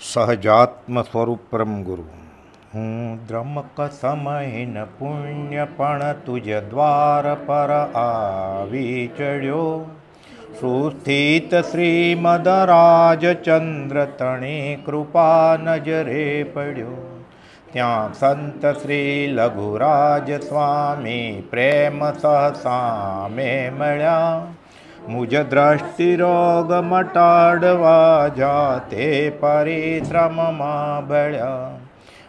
સહજાત્મ સ્વરૂપ ગુરુ હું દ્રમક સમયન પુણ્ય પણ તુજ દ્વાર પર આવી ચડ્યો સુસ્થિત શ્રીમદરાજ ચંદ્ર તણે કૃપા નજરે પડ્યો ત્યાં સંત શ્રી લઘુરાજ સ્વામી પ્રેમ સહ સામે મળ્યા મુજ રોગ મટાડવા જાતે પરિશ્રમમાં બળ્યા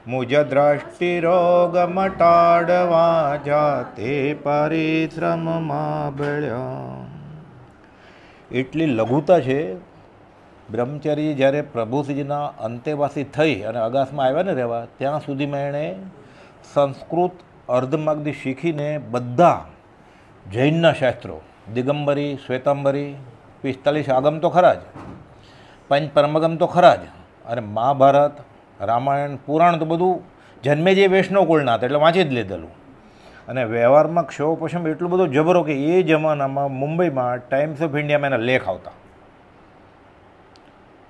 મુજ રોગ મટાડવા જાતે પરિશ્રમમાં બળ્યા એટલી લઘુતા છે બ્રહ્મચર્ય જ્યારે પ્રભુશ્રીના અંતેવાસી થઈ અને અગાસમાં આવ્યા ને રહેવા ત્યાં સુધીમાં એણે સંસ્કૃત અર્ધમાર્ગથી શીખીને બધા જૈનના શાસ્ત્રો દિગંબરી શ્વેતાંબરી પિસ્તાલીસ આગમ તો ખરા જ પંચ પરમગમ તો ખરા જ અને મહાભારત રામાયણ પુરાણ તો બધું જન્મે જે વૈષ્ણવ કુળના હતા એટલે વાંચી જ લીધેલું અને વ્યવહારમાં ક્ષોપશમ એટલો બધો જબરો કે એ જમાનામાં મુંબઈમાં ટાઈમ્સ ઓફ ઇન્ડિયામાં એના લેખ આવતા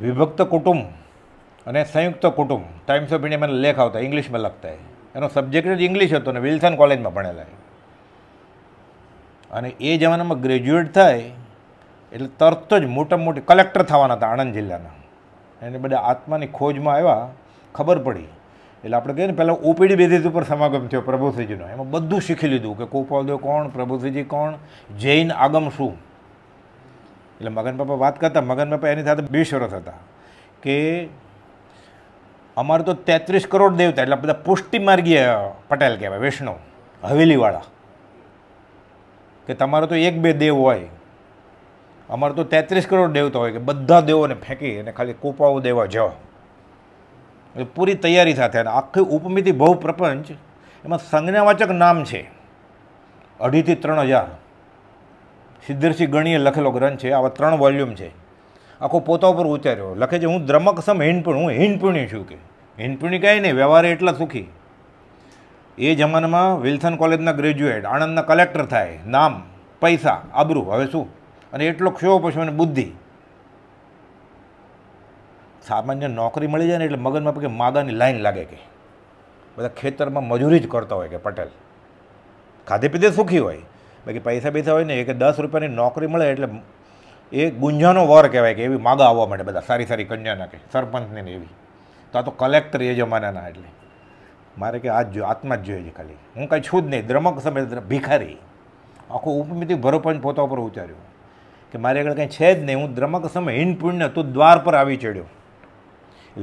વિભક્ત કુટુંબ અને સંયુક્ત કુટુંબ ટાઈમ્સ ઓફ ઇન્ડિયામાં લેખ આવતા ઇંગ્લિશમાં લખતા એનો સબ્જેક્ટ જ ઇંગ્લિશ હતો ને વિલ્સન કોલેજમાં ભણેલા અને એ જમાનામાં ગ્રેજ્યુએટ થાય એટલે તરત જ મોટા મોટી કલેક્ટર થવાના હતા આણંદ જિલ્લાના એને બધા આત્માની ખોજમાં આવ્યા ખબર પડી એટલે આપણે કહીએ ને પહેલાં ઓપીડી બેધીજ ઉપર સમાગમ થયો પ્રભુશ્રીજીનો એમાં બધું શીખી લીધું કે કોપાલદેવ કોણ પ્રભુશ્રીજી કોણ જૈન આગમ શું એટલે મગન પપ્પા વાત કરતા મગન બાપા એની સાથે બે શરત હતા કે અમારે તો તેત્રીસ કરોડ દેવતા એટલે બધા પુષ્ટિમાર્ગીય પટેલ કહેવાય વૈષ્ણવ હવેલીવાળા કે તમારો તો એક બે દેવ હોય અમારે તો તેત્રીસ કરોડ દેવતા હોય કે બધા દેવોને ફેંકી અને ખાલી કૂપાઓ દેવા જાઓ એટલે પૂરી તૈયારી સાથે અને આખી ઉપમિતિ બહુ પ્રપંચ એમાં સંજ્ઞાવાચક નામ છે અઢીથી ત્રણ હજાર સિદ્ધરસિંહ ગણીએ લખેલો ગ્રંથ છે આવા ત્રણ વોલ્યુમ છે આખો પોતા ઉપર ઉતાર્યો લખે છે હું દ્રમક સમ હિનપુણ હું હિનપુણી છું કે હિનપુણી કાંઈ નહીં વ્યવહારે એટલા સુખી એ જમાનામાં વિલ્સન કોલેજના ગ્રેજ્યુએટ આણંદના કલેક્ટર થાય નામ પૈસા આબરૂ હવે શું અને એટલો ક્ષો પછી અને બુદ્ધિ સામાન્ય નોકરી મળી જાય ને એટલે મગનમાં પછી માગાની લાઈન લાગે કે બધા ખેતરમાં મજૂરી જ કરતા હોય કે પટેલ ખાધે પીધે સુખી હોય બાકી પૈસા પૈસા હોય ને એ કે દસ રૂપિયાની નોકરી મળે એટલે એ ગુંજાનો વર કહેવાય કે એવી માગા આવવા માટે બધા સારી સારી કન્યાના કે સરપંચની ને એવી તો આ તો કલેક્ટર એ જમાનાના એટલે મારે કે આ જો આત્મા જ જોઈએ છે ખાલી હું કાંઈ છું જ નહીં દ્રમક સમય ભિખારી આખો ઉપમિતિ ભરોપંચ પોતા ઉપર ઉતાર્યો કે મારી આગળ કાંઈ છે જ નહીં હું દ્રમક સમય હિનપુણ્ય તું દ્વાર પર આવી ચડ્યો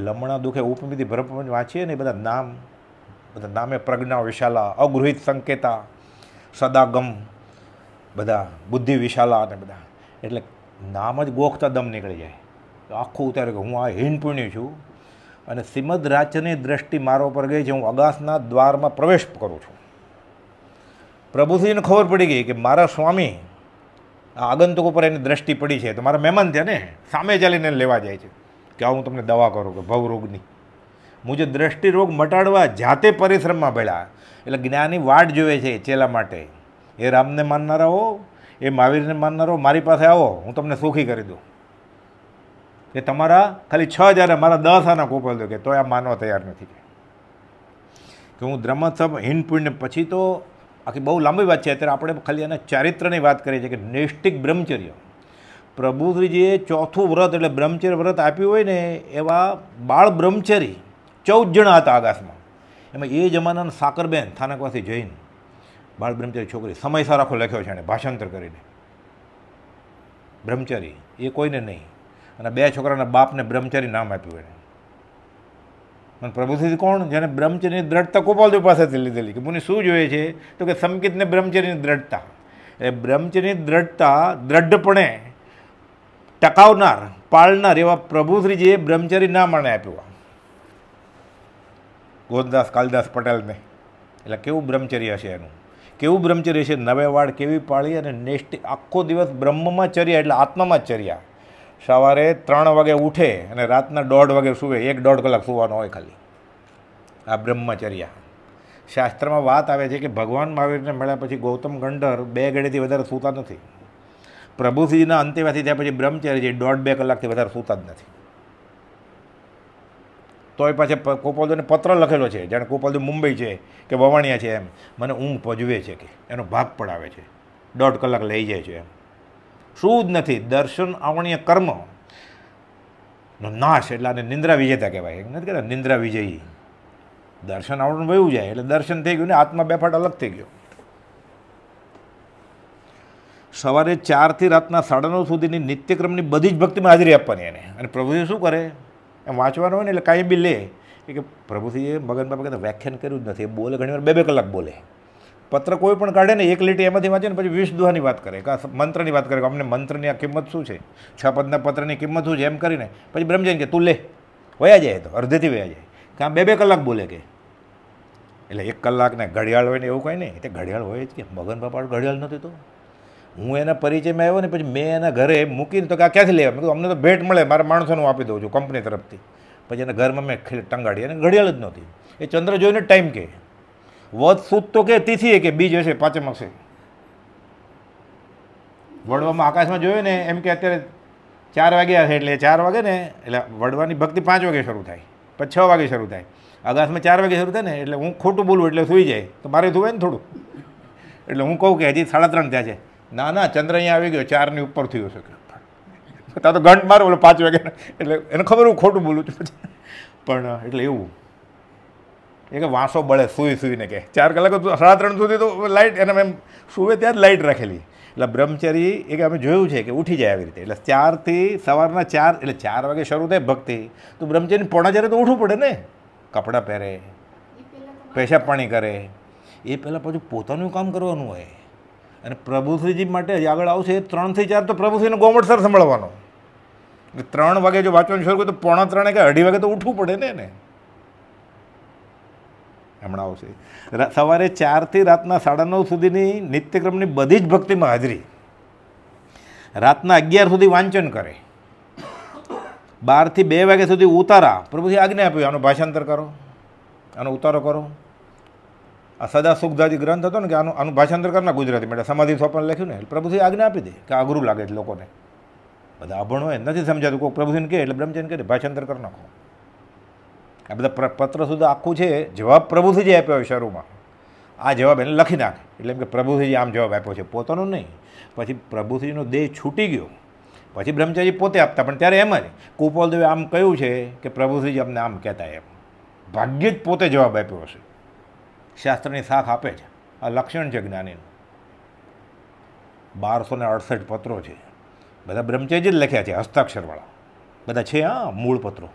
લમણા દુઃખે ઉપમિતિ ભરોપંચ વાંચીએ ને બધા નામ બધા નામે પ્રજ્ઞા વિશાલા અગૃહિત સંકેતા સદાગમ બધા બુદ્ધિ વિશાલા અને બધા એટલે નામ જ ગોખતા દમ નીકળી જાય આખું ઉતારે કે હું આ હિનપુણ્ય છું અને શ્રીમદ રાજ્યની દ્રષ્ટિ મારો પર ગઈ છે હું અગાસના દ્વારમાં પ્રવેશ કરું છું પ્રભુશ્રીને ખબર પડી ગઈ કે મારા સ્વામી આ આગંતુકો પર એની દ્રષ્ટિ પડી છે તો મારા મહેમાન છે ને સામે ચાલીને લેવા જાય છે કે આવું તમને દવા કરું કે ભવરોગની મુજે દ્રષ્ટિરોગ મટાડવા જાતે પરિશ્રમમાં ભેળા એટલે જ્ઞાની વાટ જોવે છે ચેલા માટે એ રામને માનનારા હો એ મહાવીરને માનનારો મારી પાસે આવો હું તમને સુખી કરી દઉં કે તમારા ખાલી છ હજાર મારા દસ આના કોપલ દો કે તો આ માનવા તૈયાર નથી કે હું બ્રહ્મોત્સવ હિન્દ પુણ્ય પછી તો આખી બહુ લાંબી વાત છે અત્યારે આપણે ખાલી એના ચારિત્રની વાત કરીએ છીએ કે નૈષ્ટિક બ્રહ્મચર્ય પ્રભુશ્રીજીએ ચોથું વ્રત એટલે બ્રહ્મચર્ય વ્રત આપ્યું હોય ને એવા બાળ બ્રહ્મચરી ચૌદ જણા હતા આકાશમાં એમાં એ જમાનાના સાકરબેન થાનકવાસી જૈન બાળ બ્રહ્મચારી છોકરી સમયસર આખો લખ્યો છે એણે ભાષાંતર કરીને બ્રહ્મચારી એ કોઈને નહીં અને બે છોકરાના બાપને બ્રહ્મચારી નામ આપ્યું એણે પણ પ્રભુથી કોણ જેને બ્રહ્મચર્યની દ્રઢતા ગોપાલદેવ પાસેથી લીધેલી કે મને શું જોઈએ છે તો કે સંકિતને બ્રહ્મચર્યની દ્રઢતા એ બ્રહ્મચર્યની દ્રઢતા દ્રઢપણે ટકાવનાર પાળનાર એવા પ્રભુશ્રીજીએ બ્રહ્મચર્ય ના માણે આપ્યું ગોરદાસ કાલિદાસ પટેલને એટલે કેવું બ્રહ્મચર્ય છે એનું કેવું બ્રહ્મચર્ય છે નવે વાળ કેવી પાળી અને નેષ્ટિ આખો દિવસ બ્રહ્મમાં ચર્યા એટલે આત્મામાં જ ચર્યા સવારે ત્રણ વાગે ઉઠે અને રાતના દોઢ વાગે સૂવે એક દોઢ કલાક સૂવાનો હોય ખાલી આ બ્રહ્મચર્યા શાસ્ત્રમાં વાત આવે છે કે ભગવાન મહાવીરને મળ્યા પછી ગૌતમ ગંડર બે ઘડીથી વધારે સૂતા નથી પ્રભુશ્રીના અંતેવાથી ત્યાં પછી બ્રહ્મચર્ય છે દોઢ બે કલાકથી વધારે સૂતા જ નથી તોય પાછા કોપાલદેવને પત્ર લખેલો છે જાણે કોપાલદેવ મુંબઈ છે કે વવાણિયા છે એમ મને ઊંઘ પજવે છે કે એનો ભાગ પડાવે છે દોઢ કલાક લઈ જાય છે એમ શું જ નથી દર્શન આવણીય કર્મ નો નાશ એટલે આને નિંદ્રા વિજેતા કહેવાય નથી કહેતા નિંદ્રા વિજયી દર્શન આવડું વયું જાય એટલે દર્શન થઈ ગયું ને આત્મા બેફાટ અલગ થઈ ગયો સવારે ચારથી રાતના સાડા નવ સુધીની નિત્યક્રમની બધી જ ભક્તિમાં હાજરી આપવાની એને અને પ્રભુજી શું કરે એમ વાંચવાનું હોય ને એટલે કાંઈ બી લે કે પ્રભુજીએ મગન બાપા કહેતા વ્યાખ્યાન કર્યું જ નથી એ બોલે ઘણીવાર બે બે કલાક બોલે પત્ર કોઈ પણ કાઢે ને એક લીટી એમાંથી વાંચે ને પછી વિષ દુહાની વાત કરે કે મંત્રની વાત કરે કે અમને મંત્રની આ કિંમત શું છે છ પદના પત્રની કિંમત શું છે એમ કરીને પછી બ્રહ્મજન કે તું લે વયા જાય તો અડધેથી વયા જાય કે આ બે બે કલાક બોલે કે એટલે એક કલાકને ઘડિયાળ હોય ને એવું કંઈ નહીં તે ઘડિયાળ હોય જ કે મગન બાપા ઘડિયાળ નથી તો હું એના પરિચયમાં આવ્યો ને પછી મેં એના ઘરે મૂકીને તો કે આ ક્યાંથી લેવા મેં કીધું અમને તો ભેટ મળે મારા માણસોને હું આપી દઉં છું કંપની તરફથી પછી એના ઘરમાં મેં ટંગાડી અને ઘડિયાળ જ નહોતી એ ચંદ્ર જોઈને ટાઈમ કહે વધ સુત તો કે તિથિએ કે બીજ હશે પાંચમ હશે વડવામાં આકાશમાં જોયું ને એમ કે અત્યારે ચાર વાગ્યા છે એટલે ચાર વાગે ને એટલે વડવાની ભક્તિ પાંચ વાગે શરૂ થાય પછી છ વાગે શરૂ થાય આકાશમાં ચાર વાગે શરૂ થાય ને એટલે હું ખોટું બોલું એટલે સૂઈ જાય તો મારે થવાય ને થોડું એટલે હું કહું કે હજી સાડા ત્રણ ત્યાં છે ના ના ચંદ્ર અહીંયા આવી ગયો ચારની ઉપર થયો શકે ત્યાં તો ઘંટ મારો બોલો પાંચ વાગે એટલે એને ખબર હું ખોટું બોલું છું પણ એટલે એવું એ કે વાંસો બળે સૂઈ સુઈને કે ચાર કલાક સાડા ત્રણ સુધી તો લાઇટ એને મેં સૂવે ત્યાં જ લાઇટ રાખેલી એટલે બ્રહ્મચરી એ કે અમે જોયું છે કે ઉઠી જાય આવી રીતે એટલે ચારથી સવારના ચાર એટલે ચાર વાગે શરૂ થાય ભક્તિ તો બ્રહ્મચરી પોણા ચારે તો ઉઠવું પડે ને કપડાં પહેરે પેશાબ પાણી કરે એ પહેલાં પાછું પોતાનું કામ કરવાનું હોય અને પ્રભુશ્રીજી માટે આગળ આવશે એ ત્રણથી ચાર તો પ્રભુશ્રીનો ગોમટસર સંભળવાનો ત્રણ વાગે જો વાંચવાનું શરૂ કર્યું તો પોણા ત્રણે કે અઢી વાગે તો ઉઠવું પડે ને એને હમણાં આવશે સવારે ચારથી રાતના સાડા નવ સુધીની નિત્યક્રમની બધી જ ભક્તિમાં હાજરી રાતના અગિયાર સુધી વાંચન કરે બારથી બે વાગ્યા સુધી ઉતારા પ્રભુજી આજ્ઞા આપ્યું આનું ભાષાંતર કરો આનો ઉતારો કરો આ સદા સુખદાજી ગ્રંથ હતો ને કે આનું આનું ભાષાંતર કરના ગુજરાતી માટે સમાધિ સોંપણ લખ્યું ને પ્રભુજી આજ્ઞા આપી દે કે અઘરું લાગે છે લોકોને બધા અભણ હોય નથી સમજાતું કોઈ પ્રભુજીને કહે એટલે બ્રહ્મચંદ કહે ભાષાંતર કરી નાખો આ બધા પત્ર સુધી આખું છે જવાબ પ્રભુથી આપ્યો હોય શરૂમાં આ જવાબ એને લખી નાખે એટલે એમ કે પ્રભુથીજી આમ જવાબ આપ્યો છે પોતાનો નહીં પછી પ્રભુથીનો દેહ છૂટી ગયો પછી બ્રહ્મચારી પોતે આપતા પણ ત્યારે એમ જ કુપોલદેવે આમ કહ્યું છે કે પ્રભુશ્રીજી અમને આમ કહેતા એમ ભાગ્યે જ પોતે જવાબ આપ્યો હશે શાસ્ત્રની સાખ આપે છે આ લક્ષણ છે જ્ઞાનીનું બારસો ને અડસઠ પત્રો છે બધા બ્રહ્મચારીજી જ લખ્યા છે હસ્તાક્ષરવાળા બધા છે હા મૂળ પત્રો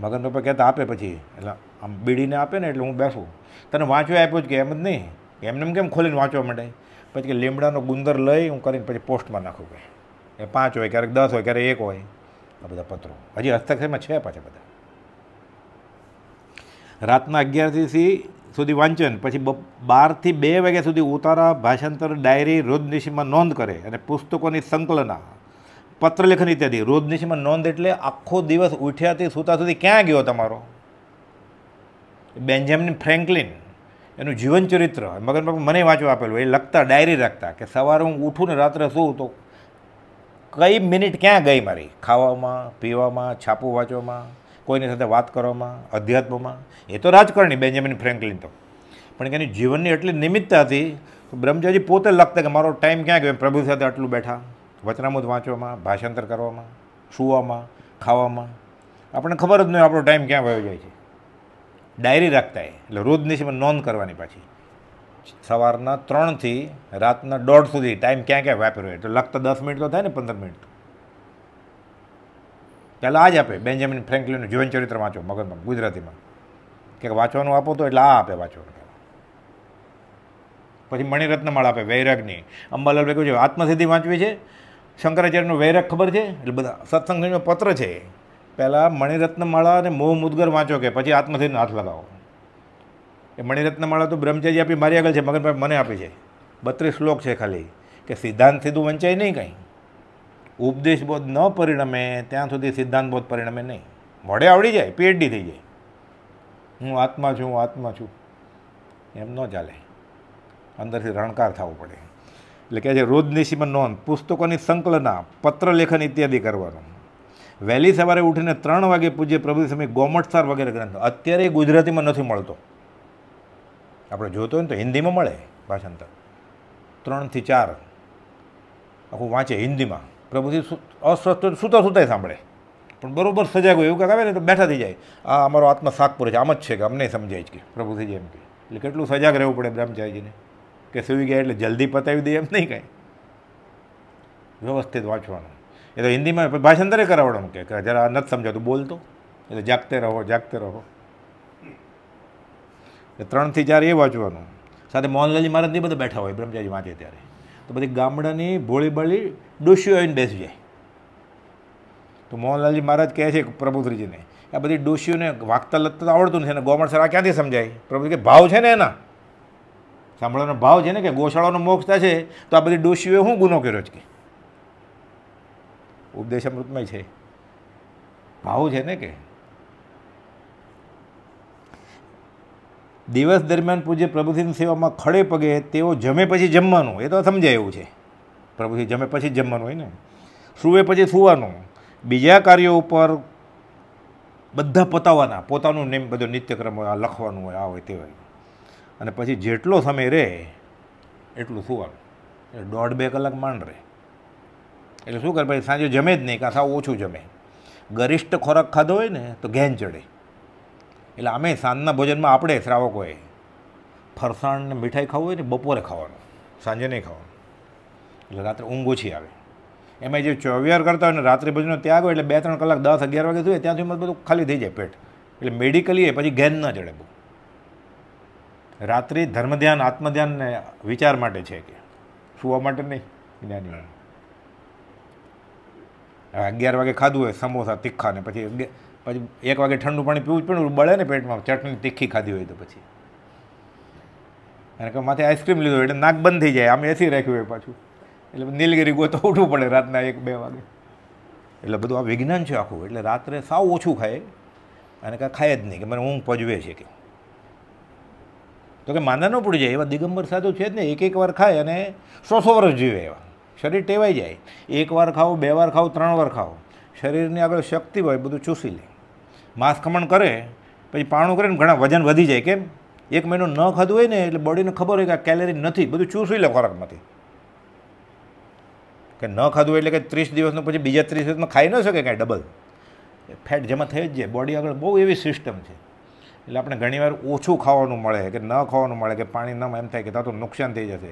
મગન પપ્પા કહેતા આપે પછી એટલે આમ બીડીને આપે ને એટલે હું બેસું તને વાંચવા આપ્યો જ કે એમ જ નહીં એમને કેમ ખોલીને વાંચવા માંડે પછી કે લીમડાનો ગુંદર લઈ હું કરીને પછી પોસ્ટમાં નાખું કે એ પાંચ હોય ક્યારેક દસ હોય ક્યારેક એક હોય આ બધા પત્રો હજી હસ્તક્ષેપમાં છે પાછા બધા રાતના અગિયારથી સુધી વાંચન પછી બારથી બે વાગ્યા સુધી ઉતારા ભાષાંતર ડાયરી રોજનિશીમાં નોંધ કરે અને પુસ્તકોની સંકલના પત્રલેખન ઇત્યાદિ રોજનીશીમાં નોંધ એટલે આખો દિવસ ઉઠ્યાથી સૂતા સુધી ક્યાં ગયો તમારો બેન્જામિન ફ્રેન્કલિન એનું જીવન ચરિત્ર મગન મને વાંચવા આપેલું એ લખતા ડાયરી રાખતા કે સવારે હું ઉઠું ને રાત્રે શું તો કઈ મિનિટ ક્યાં ગઈ મારી ખાવામાં પીવામાં છાપું વાંચવામાં કોઈની સાથે વાત કરવામાં અધ્યાત્મમાં એ તો રાજકારણી બેન્જામિન ફ્રેન્કલિન તો પણ એની જીવનની એટલી નિમિત્તતા હતી બ્રહ્મચારી પોતે લખતા કે મારો ટાઈમ ક્યાં ગયો પ્રભુ સાથે આટલું બેઠા વચનામૂદ વાંચવામાં ભાષાંતર કરવામાં સુવામાં ખાવામાં આપણને ખબર જ નહીં આપણો ટાઈમ ક્યાં વયો જાય છે ડાયરી રાખતા એટલે રોજની સમય નોંધ કરવાની પાછી સવારના ત્રણથી રાતના દોઢ સુધી ટાઈમ ક્યાં ક્યાં વાપર્યો એટલે લગતા દસ મિનિટ તો થાય ને પંદર મિનિટ પહેલાં આ જ આપે બેન્જામિન ફ્રેન્કલીનું જીવન ચરિત્ર વાંચો મગજમાં ગુજરાતીમાં કે વાંચવાનું આપો તો એટલે આ આપે વાંચવાનું પછી મણિરત્નમાળા આપે વૈરાગની અંબાલાલ ભાઈ કહ્યું છે આત્મસિદ્ધિ વાંચવી છે શંકરાચાર્યનું વૈરક ખબર છે એટલે બધા સત્સંગનો પત્ર છે પહેલાં મણિરત્નમાળા અને મોહ મુદગર વાંચો કે પછી આત્મધૈર્યનો હાથ લગાવો એ મણિરત્નમાળા તો બ્રહ્મચારી આપી મારી આગળ છે મગનભાઈ મને આપી છે બત્રીસ શ્લોક છે ખાલી કે સિદ્ધાંત સીધું વંચાય નહીં કંઈ ઉપદેશ બોધ ન પરિણમે ત્યાં સુધી સિદ્ધાંત બોધ પરિણમે નહીં મોઢે આવડી જાય પીએચડી થઈ જાય હું આત્મા છું હું આત્મા છું એમ ન ચાલે અંદરથી રણકાર થવું પડે એટલે કે છે રોજની શીમન નોંધ પુસ્તકોની સંકલના પત્રલેખન ઇત્યાદિ કરવાનું વહેલી સવારે ઉઠીને ત્રણ વાગે પૂજ્ય પ્રભુ સમય ગોમટસાર વગેરે ગ્રંથ અત્યારે ગુજરાતીમાં નથી મળતો આપણે જોતો હોય ને તો હિન્દીમાં મળે ભાષાંતર ત્રણથી ચાર આખું વાંચે હિન્દીમાં પ્રભુથી અસ્વસ્થ સૂતા સૂતાય સાંભળે પણ બરાબર સજાગ હોય એવું કાંક આવે ને તો બેઠા થઈ જાય આ અમારો આત્મા સાકપુર છે આમ જ છે કે અમને સમજાય છે કે પ્રભુથી જેમ કે એટલે કેટલું સજાગ રહેવું પડે બ્રહ્મચારીજીને કે સૂઈ ગયા એટલે જલ્દી પતાવી દઈએ એમ નહીં કાંઈ વ્યવસ્થિત વાંચવાનું એ તો હિન્દીમાં ભાષાંતરે કરાવવાનું કે જરા નથી સમજાતું બોલતો એટલે જાગતે રહો જાગતે રહો એ ત્રણથી ચાર એ વાંચવાનું સાથે મોહનલાલજી મહારાજ નહીં બધા બેઠા હોય બ્રહ્મચારી વાંચે ત્યારે તો બધી ગામડાની ભોળીબાળી ડોશીઓ આવીને બેસી જાય તો મોહનલાલજી મહારાજ કહે છે પ્રભુત્રીજીને આ બધી ડોશીઓને વાંકતા લખતા આવડતું નથી અને ગોમણ સર આ ક્યાંથી સમજાય પ્રભુ કે ભાવ છે ને એના સાંભળવાનો ભાવ છે ને કે ગોશાળાનો મોક્ષ થશે તો આ બધી ડોશીઓએ હું ગુનો કર્યો છે કે ઉપદેશ અમૃતમય છે ભાવ છે ને કે દિવસ દરમિયાન પૂજ્ય પ્રભુજીની સેવામાં ખડે પગે તેઓ જમે પછી જમવાનું એ તો સમજાય એવું છે પ્રભુજી જમે પછી જમવાનું હોય ને સૂવે પછી સૂવાનું બીજા કાર્યો ઉપર બધા પતાવવાના પોતાનું નેમ બધો નિત્યક્રમ હોય આ લખવાનું હોય આ હોય તે હોય અને પછી જેટલો સમય રહે એટલું સુવાનું એટલે દોઢ બે કલાક માંડ રહે એટલે શું કરે પછી સાંજે જમે જ નહીં કાં સાવ ઓછું જમે ગરિષ્ઠ ખોરાક ખાધો હોય ને તો ઘેન ચડે એટલે અમે સાંજના ભોજનમાં આપણે શ્રાવકોએ ફરસાણ ને મીઠાઈ ખાવું હોય ને બપોરે ખાવાનું સાંજે નહીં ખાવાનું એટલે રાત્રે ઊંઘ ઓછી આવે એમાં જે ચોવિયાર કરતા હોય ને રાત્રે ભોજનનો ત્યાગ હોય એટલે બે ત્રણ કલાક દસ અગિયાર વાગે જોઈએ ત્યાં સુધી બધું ખાલી થઈ જાય પેટ એટલે મેડિકલી એ પછી ઘેન ન ચડે બહુ રાત્રિ ધર્મધ્યાન આત્મધ્યાન વિચાર માટે છે કે સુવા માટે નહીં જ્ઞાની અગિયાર વાગે ખાધું હોય સમોસા તીખા ને પછી પછી એક વાગે ઠંડુ પાણી પીવું જ પણ બળે ને પેટમાં ચટણી તીખી ખાધી હોય તો પછી અને કે માથે આઈસ્ક્રીમ લીધો એટલે નાક બંધ થઈ જાય આમ એસી રાખ્યું હોય પાછું એટલે નીલગીરી ગોતો ઉઠવું પડે રાતના એક બે વાગે એટલે બધું આ વિજ્ઞાન છે આખું એટલે રાત્રે સાવ ઓછું ખાય અને કાંઈ ખાય જ નહીં કે મને ઊંઘ પજવે છે કે તો કે માંદા ન પડી જાય એવા દિગંબર સાધુ છે જ ને એક એક વાર ખાય અને સો સો વર્ષ જીવે એવા શરીર ટેવાઈ જાય એક વાર ખાઓ બે વાર ખાઓ ત્રણ વાર ખાઓ શરીરની આગળ શક્તિ હોય બધું ચૂસી લે માંસ કરે પછી પાણું કરે ને ઘણા વજન વધી જાય કેમ એક મહિનો ન ખાધું હોય ને એટલે બોડીને ખબર હોય કે આ કેલેરી નથી બધું ચૂસી લે ખોરાકમાંથી કે ન ખાધું એટલે કે ત્રીસ દિવસનું પછી બીજા ત્રીસ દિવસમાં ખાઈ ન શકે કાંઈ ડબલ ફેટ જમા થઈ જ જાય બોડી આગળ બહુ એવી સિસ્ટમ છે એટલે આપણે ઘણીવાર ઓછું ખાવાનું મળે કે ન ખાવાનું મળે કે પાણી ન એમ થાય કે તો નુકસાન થઈ જશે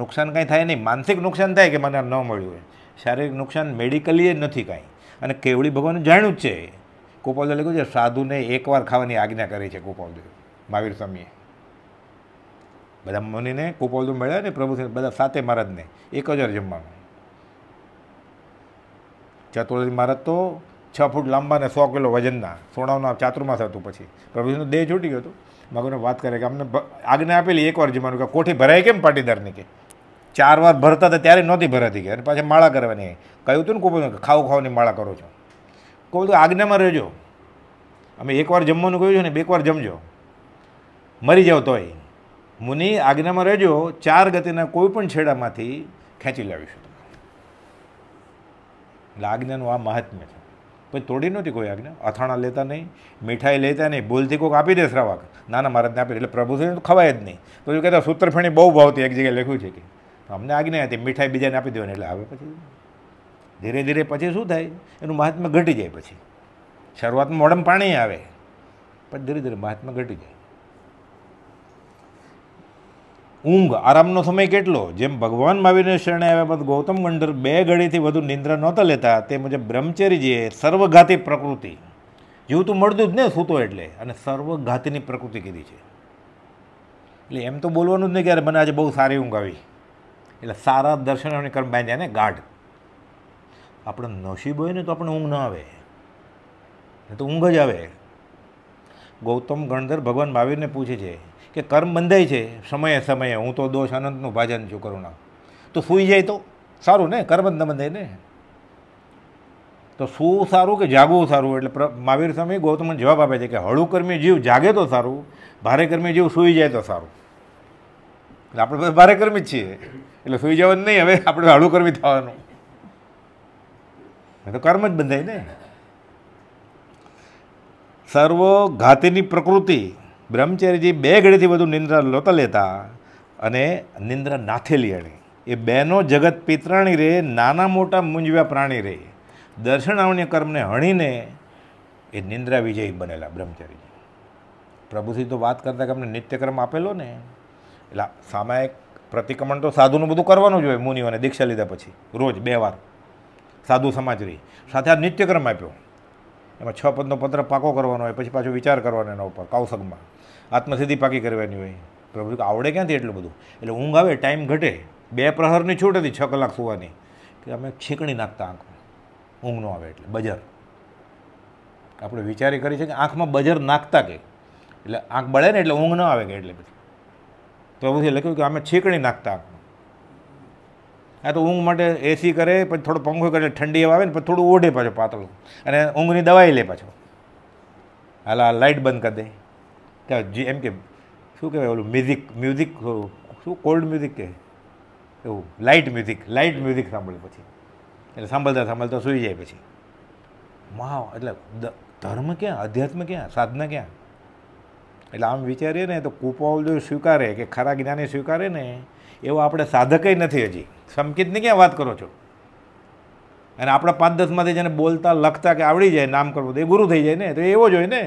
નુકસાન કંઈ થાય નહીં માનસિક નુકસાન થાય કે મને ન મળ્યું શારીરિક નુકસાન મેડિકલી નથી કાંઈ અને કેવડી ભગવાન જાણ્યું જ છે ગોપાલદેવ લખ્યું છે સાધુને એકવાર ખાવાની આજ્ઞા કરી છે ગોપાલદેવ મહાવીર સ્વામીએ બધા મુનિને ગોપાલદેવ મળ્યા ને પ્રભુ બધા સાથે મહારાજને એક હજાર જમવાનું ચતુર્થી મહારાજ તો છ ફૂટ લાંબા અને સો કિલો વજનના સોનાઓના ચાતુર્માસ હતું પછી પ્રભુજીનો દેહ છૂટી ગયું હતું મગરને વાત કરે કે અમને આજ્ઞા આપેલી એકવાર જમાનું કે કોઠી ભરાય કેમ પાટીદારની કે ચાર વાર ભરતા હતા ત્યારે નહોતી ભરાતી કે અને પાછી માળા કરવાની કહ્યું હતું ને કોઈ ખાવું ખાવાની માળા કરો છો કહું તો આજ્ઞામાં રહેજો અમે એકવાર જમવાનું કહ્યું છે ને બે વાર જમજો મરી જાવ તોય મુનિ આજ્ઞામાં રહેજો ચાર ગતિના કોઈ પણ છેડામાંથી ખેંચી લાવીશું એટલે આજ્ઞાનું આ મહાત્મ્ય છે પછી તોડી નહોતી કોઈ આજ્ઞા અથાણા લેતા નહીં મીઠાઈ લેતા નહીં ભૂલથી કોઈક આપી દે શ્રાવક નાના મહારાજને આપી એટલે પ્રભુશ્રીને તો ખવાય જ નહીં તો એવું કહેતા સૂત્રફેણી બહુ ભાવતી એક જગ્યાએ લખ્યું છે કે અમને આજ્ઞા હતી મીઠાઈ બીજાને આપી દેવાની એટલે હવે પછી ધીરે ધીરે પછી શું થાય એનું મહાત્મા ઘટી જાય પછી શરૂઆતમાં મોડમ પાણી આવે પણ ધીરે ધીરે મહાત્મા ઘટી જાય ઊંઘ આરામનો સમય કેટલો જેમ ભગવાન મહાવીરને શરણે આવ્યા બાદ ગૌતમ ગંડર બે ઘડીથી વધુ નિંદ્રા નહોતા લેતા તે મુજબ બ્રહ્મચર્ય જે સર્વઘાતી પ્રકૃતિ જેવું તું મળતું જ ને સૂતો એટલે અને સર્વઘાતીની પ્રકૃતિ કીધી છે એટલે એમ તો બોલવાનું જ નહીં ક્યારે મને આજે બહુ સારી ઊંઘ આવી એટલે સારા દર્શન કર્મ બાંધ્યા ને ગાઢ આપણે નસીબ હોય ને તો આપણે ઊંઘ ન આવે ને તો ઊંઘ જ આવે ગૌતમ ગણધર ભગવાન મહાવીરને પૂછે છે કે કર્મ બંધાય છે સમયે સમયે હું તો દોષ અનંતનું ભાજન છું કરુણા તો સૂઈ જાય તો સારું ને કર્મ જ ન બંધાય ને તો શું સારું કે જાગવું સારું એટલે મહાવીર સ્વામી ગૌતમ જવાબ આપે છે કે હળું કર્મી જીવ જાગે તો સારું ભારે કર્મી જીવ સૂઈ જાય તો સારું એટલે આપણે બધા ભારે કર્મી જ છીએ એટલે સૂઈ જવાનું નહીં હવે આપણે હળુ કર્મી થવાનું તો કર્મ જ બંધાય ને સર્વ ઘાતીની પ્રકૃતિ બ્રહ્મચારીજી બે ઘડીથી વધુ નિંદ્રા લોત લેતા અને નિંદ્રા નાથેલી એણે એ બેનો જગત પિતરાણી રે નાના મોટા મૂંઝવ્યા પ્રાણી રે દર્શનાવન્ય કર્મને હણીને એ નિંદ્રા વિજયી બનેલા બ્રહ્મચર્યજી પ્રભુથી તો વાત કરતાં કે અમને નિત્યક્રમ આપેલો ને એટલે સામાયિક પ્રતિક્રમણ તો સાધુનું બધું કરવાનું જ હોય મુનિઓને દીક્ષા લીધા પછી રોજ બે વાર સાધુ સમાજ રહી સાથે આ નિત્યક્રમ આપ્યો એમાં છ પદનો પત્ર પાકો કરવાનો હોય પછી પાછો વિચાર કરવાનો એના ઉપર કૌશકમાં આત્મસિદ્ધિ પાકી કરવાની હોય પ્રભુ આવડે ક્યાંથી એટલું બધું એટલે ઊંઘ આવે ટાઈમ ઘટે બે પ્રહરની છૂટ હતી છ કલાક સુવાની કે અમે છીકણી નાખતા આંખ ઊંઘ નો આવે એટલે બજર આપણે વિચારી કરી છે કે આંખમાં બજર નાખતા કે એટલે આંખ બળે ને એટલે ઊંઘ ન આવે કે એટલે પછી પ્રભુથી લખ્યું કે અમે છીકણી નાખતા આંખ આ તો ઊંઘ માટે એસી કરે પછી થોડો પંખો કરે ઠંડી હવા આવે ને પછી થોડું ઓઢે પાછો પાતળું અને ઊંઘની દવાઈ લે પાછો હાલા આ લાઇટ બંધ કરી દે ત્યાં જી એમ કે શું કહેવાય ઓલું મ્યુઝિક મ્યુઝિક શું કોલ્ડ મ્યુઝિક કહે એવું લાઇટ મ્યુઝિક લાઇટ મ્યુઝિક સાંભળે પછી એટલે સાંભળતા સાંભળતા સૂઈ જાય પછી મા એટલે ધર્મ ક્યાં અધ્યાત્મ ક્યાં સાધના ક્યાં એટલે આમ વિચારીએ ને તો કુપાવલ જો સ્વીકારે કે ખરા જ્ઞાની સ્વીકારે ને એવો આપણે સાધકય નથી હજી સમકિતની ક્યાં વાત કરો છો અને આપણા પાંચ દસમાંથી જેને બોલતા લખતા કે આવડી જાય નામ કરવું તો એ ગુરુ થઈ જાય ને તો એવો જ હોય ને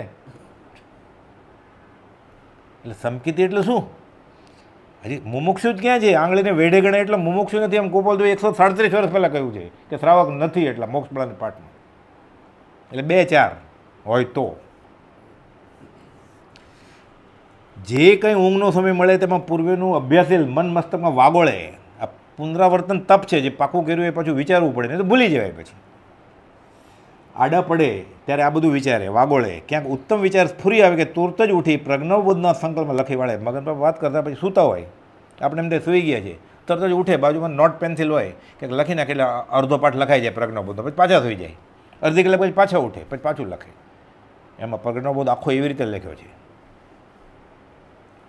એટલે સમકીતિ એટલે શું હજી મુમુક્ષુ જ ક્યાં છે આંગળીને વેઢે ગણે એટલે મુમુક્ષુ નથી એમ ગોપાલ દેવ એકસો સાડત્રીસ વર્ષ પહેલાં કહ્યું છે કે શ્રાવક નથી એટલા મોક્ષ પ્રાંત પાઠમાં એટલે બે ચાર હોય તો જે કંઈ ઊંઘનો સમય મળે તેમાં પૂર્વેનું અભ્યાસિલ મન મસ્તકમાં વાગોળે આ પુનરાવર્તન તપ છે જે પાકું કર્યું એ પાછું વિચારવું પડે ને તો ભૂલી જવાય પછી આડા પડે ત્યારે આ બધું વિચારે વાગોળે ક્યાંક ઉત્તમ વિચાર સ્ફૂરી આવે કે તુરત જ ઉઠી પ્રજ્ઞાબોધના સંકલ્પમાં લખી વાળે મગન મગનમાં વાત કરતા પછી સૂતા હોય આપણે એમ તે સૂઈ ગયા છે તરત જ ઉઠે બાજુમાં નોટ પેન્સિલ હોય કે લખી નાખે એટલે અડધો પાઠ લખાઈ જાય પ્રજ્ઞાબોધનો પછી પાછા થઈ જાય અડધી કલાક પછી પાછા ઉઠે પછી પાછું લખે એમાં પ્રજ્ઞાબોધ આખો એવી રીતે લખ્યો છે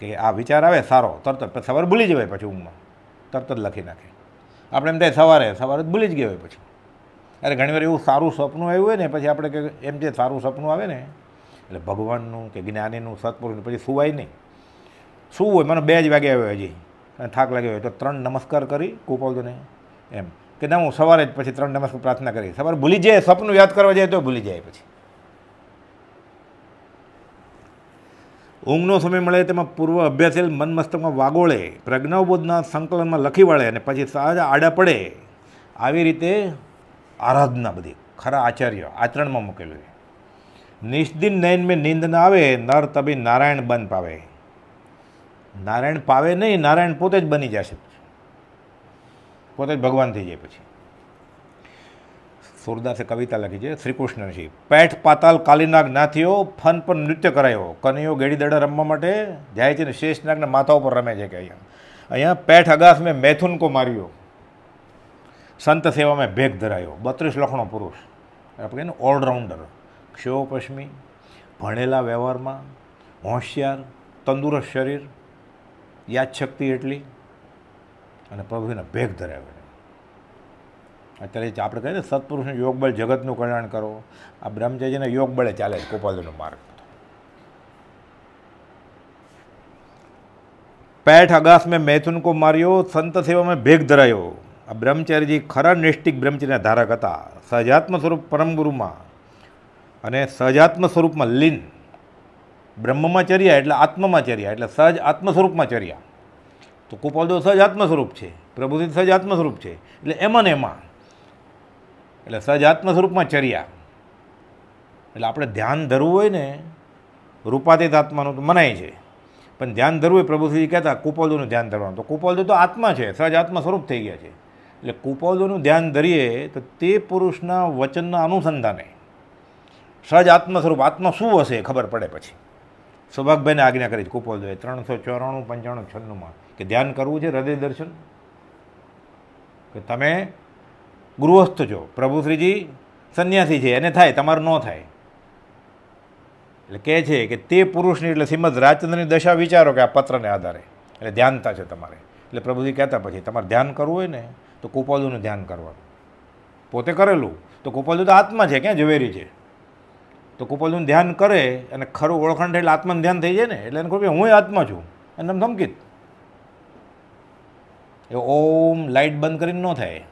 કે આ વિચાર આવે સારો તરત સવારે ભૂલી જવાય પછી ઊંઘમાં તરત જ લખી નાખે આપણે એમ તે સવારે સવારે ભૂલી જ ગયા હોય પછી અરે ઘણીવાર એવું સારું સપનું આવ્યું હોય ને પછી આપણે કે એમ જે સારું સપનું આવે ને એટલે ભગવાનનું કે જ્ઞાનીનું સત્પુરુષનું પછી સુવાય નહીં શું હોય મને બે જ વાગે આવ્યો હજી અને થાક લાગ્યો હોય તો ત્રણ નમસ્કાર કરી કુપાવજોને એમ કે ના હું સવારે જ પછી ત્રણ નમસ્કાર પ્રાર્થના કરી સવારે ભૂલી જાય સપનું યાદ કરવા જાય તો ભૂલી જાય પછી ઊંઘનો સમય મળે તેમાં પૂર્વ અભ્યાસેલ મન મસ્તકમાં વાગોળે પ્રજ્ઞાબોધના સંકલનમાં લખી વળે અને પછી સહજ આડા પડે આવી રીતે આરાધના બધી ખરા આચાર્ય આચરણમાં મૂકેલું છે નિષ્દિન નયન મેં નીંદ ના આવે નર તબે નારાયણ બન પાવે નારાયણ પાવે નહીં નારાયણ પોતે જ બની જશે પોતે જ ભગવાન થઈ જાય પછી સુરદાસે કવિતા લખી છે શ્રીકૃષ્ણજી પેઠ પાતાલ કાલીનાગ ના થયો ફન પર નૃત્ય કરાયો કનૈયો ગેડી દડા રમવા માટે જાય છે ને શેષનાગના માથા ઉપર રમે છે કે અહીંયા અહીંયા પેઠ અગાસ મેં મેથુન કો માર્યો સંત સેવામાં ભેગ ધરાયો બત્રીસ લખણો પુરુષ આપણે કહીએ ઓલરાઉન્ડર ક્ષયો ભણેલા વ્યવહારમાં હોશિયાર તંદુરસ્ત શરીર યાદશક્તિ એટલી અને પ્રભુના ભેગ ધરાવે અત્યારે આપણે કહીએ ને સત્પુરુષનું યોગબળ જગતનું કલ્યાણ કરો આ બ્રહ્મચર્યના યોગબળે ચાલે છે ગોપાલનો માર્ગ પેઠ અગાસ મેં मैथुन કો માર્યો સંત સેવામાં ભેગ भेग આ બ્રહ્મચારીજી ખરા નૈષ્ટિક બ્રહ્મચર્યના ધારક હતા સહજાત્મ સ્વરૂપ ગુરુમાં અને સહજાત્મ સ્વરૂપમાં લીન બ્રહ્મમાં ચર્યા એટલે આત્મમાં ચર્યા એટલે સહજ આત્મ સ્વરૂપમાં ચર્યા તો કુપાલદેવ સહજ આત્મ સ્વરૂપ છે પ્રભુજી સહજ આત્મ સ્વરૂપ છે એટલે એમાં ને એમાં એટલે સહજ આત્મ સ્વરૂપમાં ચર્યા એટલે આપણે ધ્યાન ધરવું હોય ને રૂપાતીત આત્માનું તો મનાય છે પણ ધ્યાન ધરવું હોય પ્રભુશ્રીજી કહેતા કુપાલદેવનું ધ્યાન ધરવાનું તો કુપાલદેવ તો આત્મા છે સહજ આત્મ સ્વરૂપ થઈ ગયા છે એટલે કુપોદોનું ધ્યાન ધરીએ તો તે પુરુષના વચનના અનુસંધાને સજ આત્મ સ્વરૂપ આત્મ શું હશે ખબર પડે પછી સૌભાગભાઈને આજ્ઞા કરી કુપોદોએ ત્રણસો ચોરાણું પંચાણું છન્નુંમાં કે ધ્યાન કરવું છે હૃદય દર્શન કે તમે ગૃહસ્થ છો પ્રભુશ્રીજી સંન્યાસી છે એને થાય તમારું ન થાય એટલે કહે છે કે તે પુરુષની એટલે શ્રીમદ રાજચંદ્રની દશા વિચારો કે આ પત્રને આધારે એટલે ધ્યાનતા છે તમારે એટલે પ્રભુજી કહેતા પછી તમારે ધ્યાન કરવું હોય ને તો કોપાલુનું ધ્યાન કરવાનું પોતે કરેલું તો કોપાલુ તો આત્મા છે ક્યાં ઝવેરી છે તો કોપાલુનું ધ્યાન કરે અને ખરું ઓળખાણ એટલે આત્માનું ધ્યાન થઈ જાય ને એટલે એને ખબર હું આત્મા છું અને એમ ધમકી એ ઓમ લાઇટ બંધ કરીને ન થાય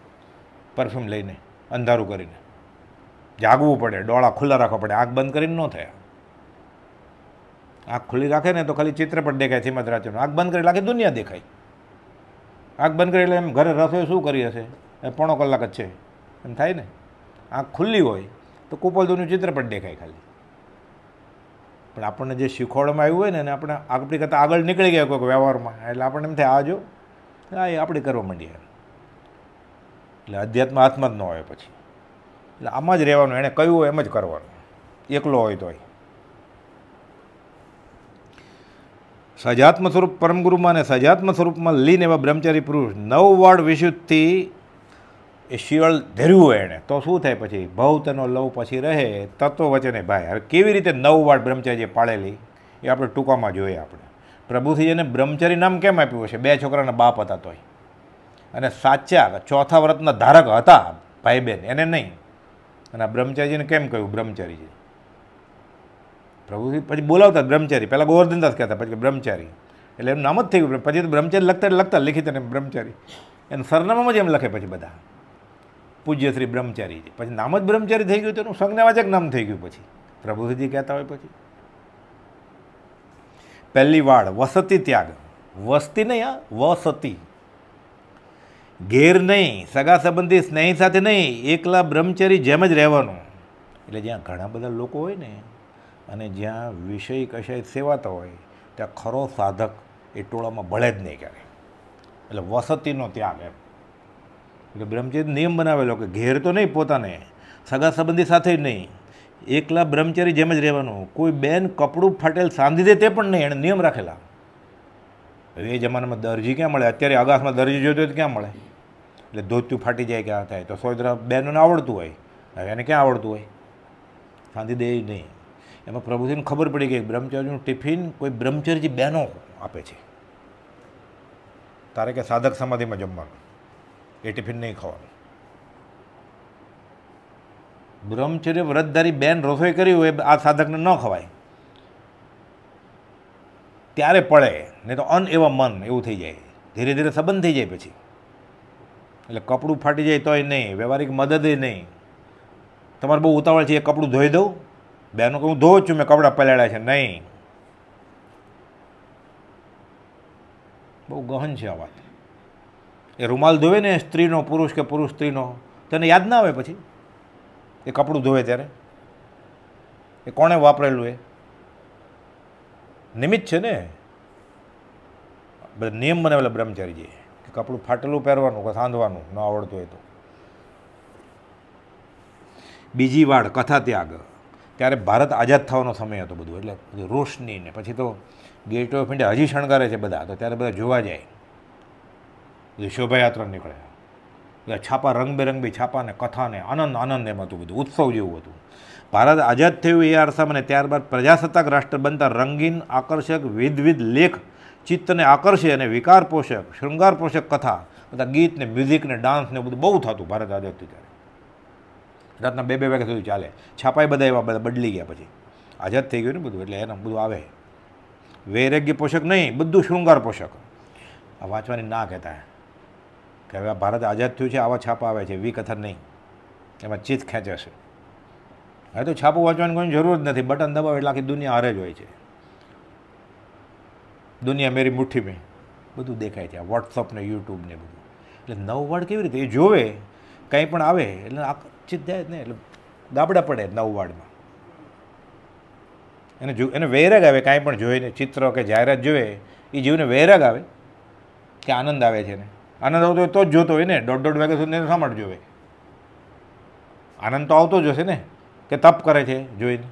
પરફ્યુમ લઈને અંધારું કરીને જાગવું પડે ડોળા ખુલ્લા રાખવા પડે આંખ બંધ કરીને ન થાય આંખ ખુલ્લી રાખે ને તો ખાલી ચિત્રપટ દેખાય શ્રીમદ રાચરનું આંખ બંધ કરી રાખે દુનિયા દેખાય આંખ બંધ કરી એટલે એમ ઘરે રસોઈ શું કરી હશે એ પોણો કલાક જ છે એમ થાય ને આંખ ખુલ્લી હોય તો કુપલદુનું ચિત્ર પણ દેખાય ખાલી પણ આપણને જે શીખવાડવામાં આવ્યું હોય ને એને આપણે આપણી કરતાં આગળ નીકળી ગયા કોઈક વ્યવહારમાં એટલે આપણને એમ થાય આ જો આ એ આપણે કરવા માંડીએ એટલે અધ્યાત્મ હાથમાં જ ન હોય પછી એટલે આમાં જ રહેવાનું એણે કહ્યું હોય એમ જ કરવાનું એકલો હોય તોય સજાત્મ સ્વરૂપ પરમગુરુમાં અને સજાત્મ સ્વરૂપમાં લીન એવા બ્રહ્મચારી પુરુષ નવ વાળ વિશુદ્ધથી એ શિયળ ધર્યું એણે તો શું થાય પછી ભવ તેનો લવ પછી રહે તત્વ વચને ભાઈ હવે કેવી રીતે નવ વાળ બ્રહ્મચારીએ પાળેલી એ આપણે ટૂંકામાં જોઈએ આપણે પ્રભુથી જેને બ્રહ્મચારી નામ કેમ આપ્યું હશે બે છોકરાના બાપ હતા તોય અને સાચા ચોથા વ્રતના ધારક હતા ભાઈ બહેન એને નહીં અને આ બ્રહ્મચારીજીને કેમ કહ્યું બ્રહ્મચારીજી પ્રભુજી પછી બોલાવતા બ્રહ્મચારી પહેલાં ગોવર્ધનદાસ કહેતા પછી બ્રહ્મચારી એટલે એમ નામ જ થઈ ગયું પછી બ્રહ્મચારી લખતા લખતા લખી તને બ્રહ્મચારી એનું સરનામામાં જ એમ લખે પછી બધા પૂજ્ય શ્રી બ્રહ્મચારી પછી નામ જ બ્રહ્મચારી થઈ ગયું તો એનું સંજ્ઞાવાચક નામ થઈ ગયું પછી પ્રભુજી કહેતા હોય પછી પહેલી વાળ વસતી ત્યાગ વસ્તી નહીં આ વસતી ઘેર નહીં સગા સંબંધી સ્નેહી સાથે નહીં એકલા બ્રહ્મચારી જેમ જ રહેવાનું એટલે જ્યાં ઘણા બધા લોકો હોય ને અને જ્યાં વિષય કશાય સેવાતા હોય ત્યાં ખરો સાધક એ ટોળામાં ભળે જ નહીં કરે એટલે વસતીનો ત્યાગ એમ એટલે બ્રહ્મચર્ય નિયમ બનાવેલો કે ઘેર તો નહીં પોતાને સગા સંબંધી સાથે જ નહીં એકલા બ્રહ્મચારી જેમ જ રહેવાનું કોઈ બેન કપડું ફાટેલ સાંધી દે તે પણ નહીં એણે નિયમ રાખેલા એ જમાનામાં દરજી ક્યાં મળે અત્યારે આગાસમાં દરજી જોઈતો તો ક્યાં મળે એટલે ધોતું ફાટી જાય ક્યાં થાય તો સોદરા બહેનોને આવડતું હોય હવે એને ક્યાં આવડતું હોય સાંધી દે નહીં એમાં પ્રભુજીને ખબર પડી ગઈ બ્રહ્મચર્યનું ટિફિન કોઈ બ્રહ્મચર્યજી બહેનો આપે છે તારે કે સાધક સમાધિમાં જમવાનું એ ટિફિન નહીં ખવાનું બ્રહ્મચર્ય વ્રતધારી બેન રસોઈ કરી હોય આ સાધકને ન ખવાય ત્યારે પડે નહીં તો અન એવા મન એવું થઈ જાય ધીરે ધીરે સંબંધ થઈ જાય પછી એટલે કપડું ફાટી જાય તોય નહીં વ્યવહારિક મદદે નહીં તમારે બહુ ઉતાવળ છે એ કપડું ધોઈ દઉં બેનું કહું હું ધોઉં છું મેં કપડાં પલાળ્યા છે નહીં બહુ ગહન છે આ વાત એ રૂમાલ ધોવે ને સ્ત્રીનો પુરુષ કે પુરુષ સ્ત્રીનો તેને યાદ ના આવે પછી એ કપડું ધોવે ત્યારે એ કોણે વાપરેલું એ નિમિત્ત છે ને બધા નિયમ બનાવેલા બ્રહ્મચારીજીએ કે કપડું ફાટેલું પહેરવાનું કે સાંધવાનું ન આવડતું હોય તો બીજી વાડ કથા ત્યાગ ત્યારે ભારત આઝાદ થવાનો સમય હતો બધું એટલે રોશની ને પછી તો ગેટ ઓફ ઇન્ડિયા હજી શણગારે છે બધા તો ત્યારે બધા જોવા જાય બધી શોભાયાત્રા નીકળે બધા છાપા રંગબેરંગી છાપાને કથાને આનંદ આનંદ એમ હતું બધું ઉત્સવ જેવું હતું ભારત આઝાદ થયું એ અરસામાં અને ત્યારબાદ પ્રજાસત્તાક રાષ્ટ્ર બનતા રંગીન આકર્ષક વિધવિધ લેખ ચિત્તને આકર્ષે અને વિકાર પોષક શૃંગાર પોષક કથા બધા ગીત ને મ્યુઝિક ને ડાન્સ ને બધું બહુ થતું ભારત આઝાદ ત્યારે રાતના બે બે વાગ્યા સુધી ચાલે છાપાય બધા એવા બધા બદલી ગયા પછી આઝાદ થઈ ગયું ને બધું એટલે એનું બધું આવે વૈરાગ્ય પોષક નહીં બધું શૃંગાર પોષક આ વાંચવાની ના કહેતા કે હવે ભારત આઝાદ થયું છે આવા છાપા આવે છે વી કથન નહીં એમાં ચીત ખેંચે છે હવે તો છાપું વાંચવાની કોઈ જરૂર જ નથી બટન દબાવે એટલે આખી દુનિયા હારે જ હોય છે દુનિયા મેરી મુઠ્ઠી મેં બધું દેખાય છે આ વોટ્સઅપ ને યુટ્યુબ ને બધું એટલે નવ વર્ડ કેવી રીતે એ જોવે કંઈ પણ આવે એટલે આ ચિદ્ધાય જ એટલે દાબડા પડે નવ નવવાડમાં એને જો એને વૈરાગ આવે કાંઈ પણ જોઈને ચિત્ર કે જાહેરાત જોવે એ જીવને વૈરાગ આવે કે આનંદ આવે છે ને આનંદ આવતો હોય તો જ જોતો હોય ને દોઢ દોઢ વાગ્યા સુધી એને સાંભળ જોવે આનંદ તો આવતો જ હશે ને કે તપ કરે છે જોઈને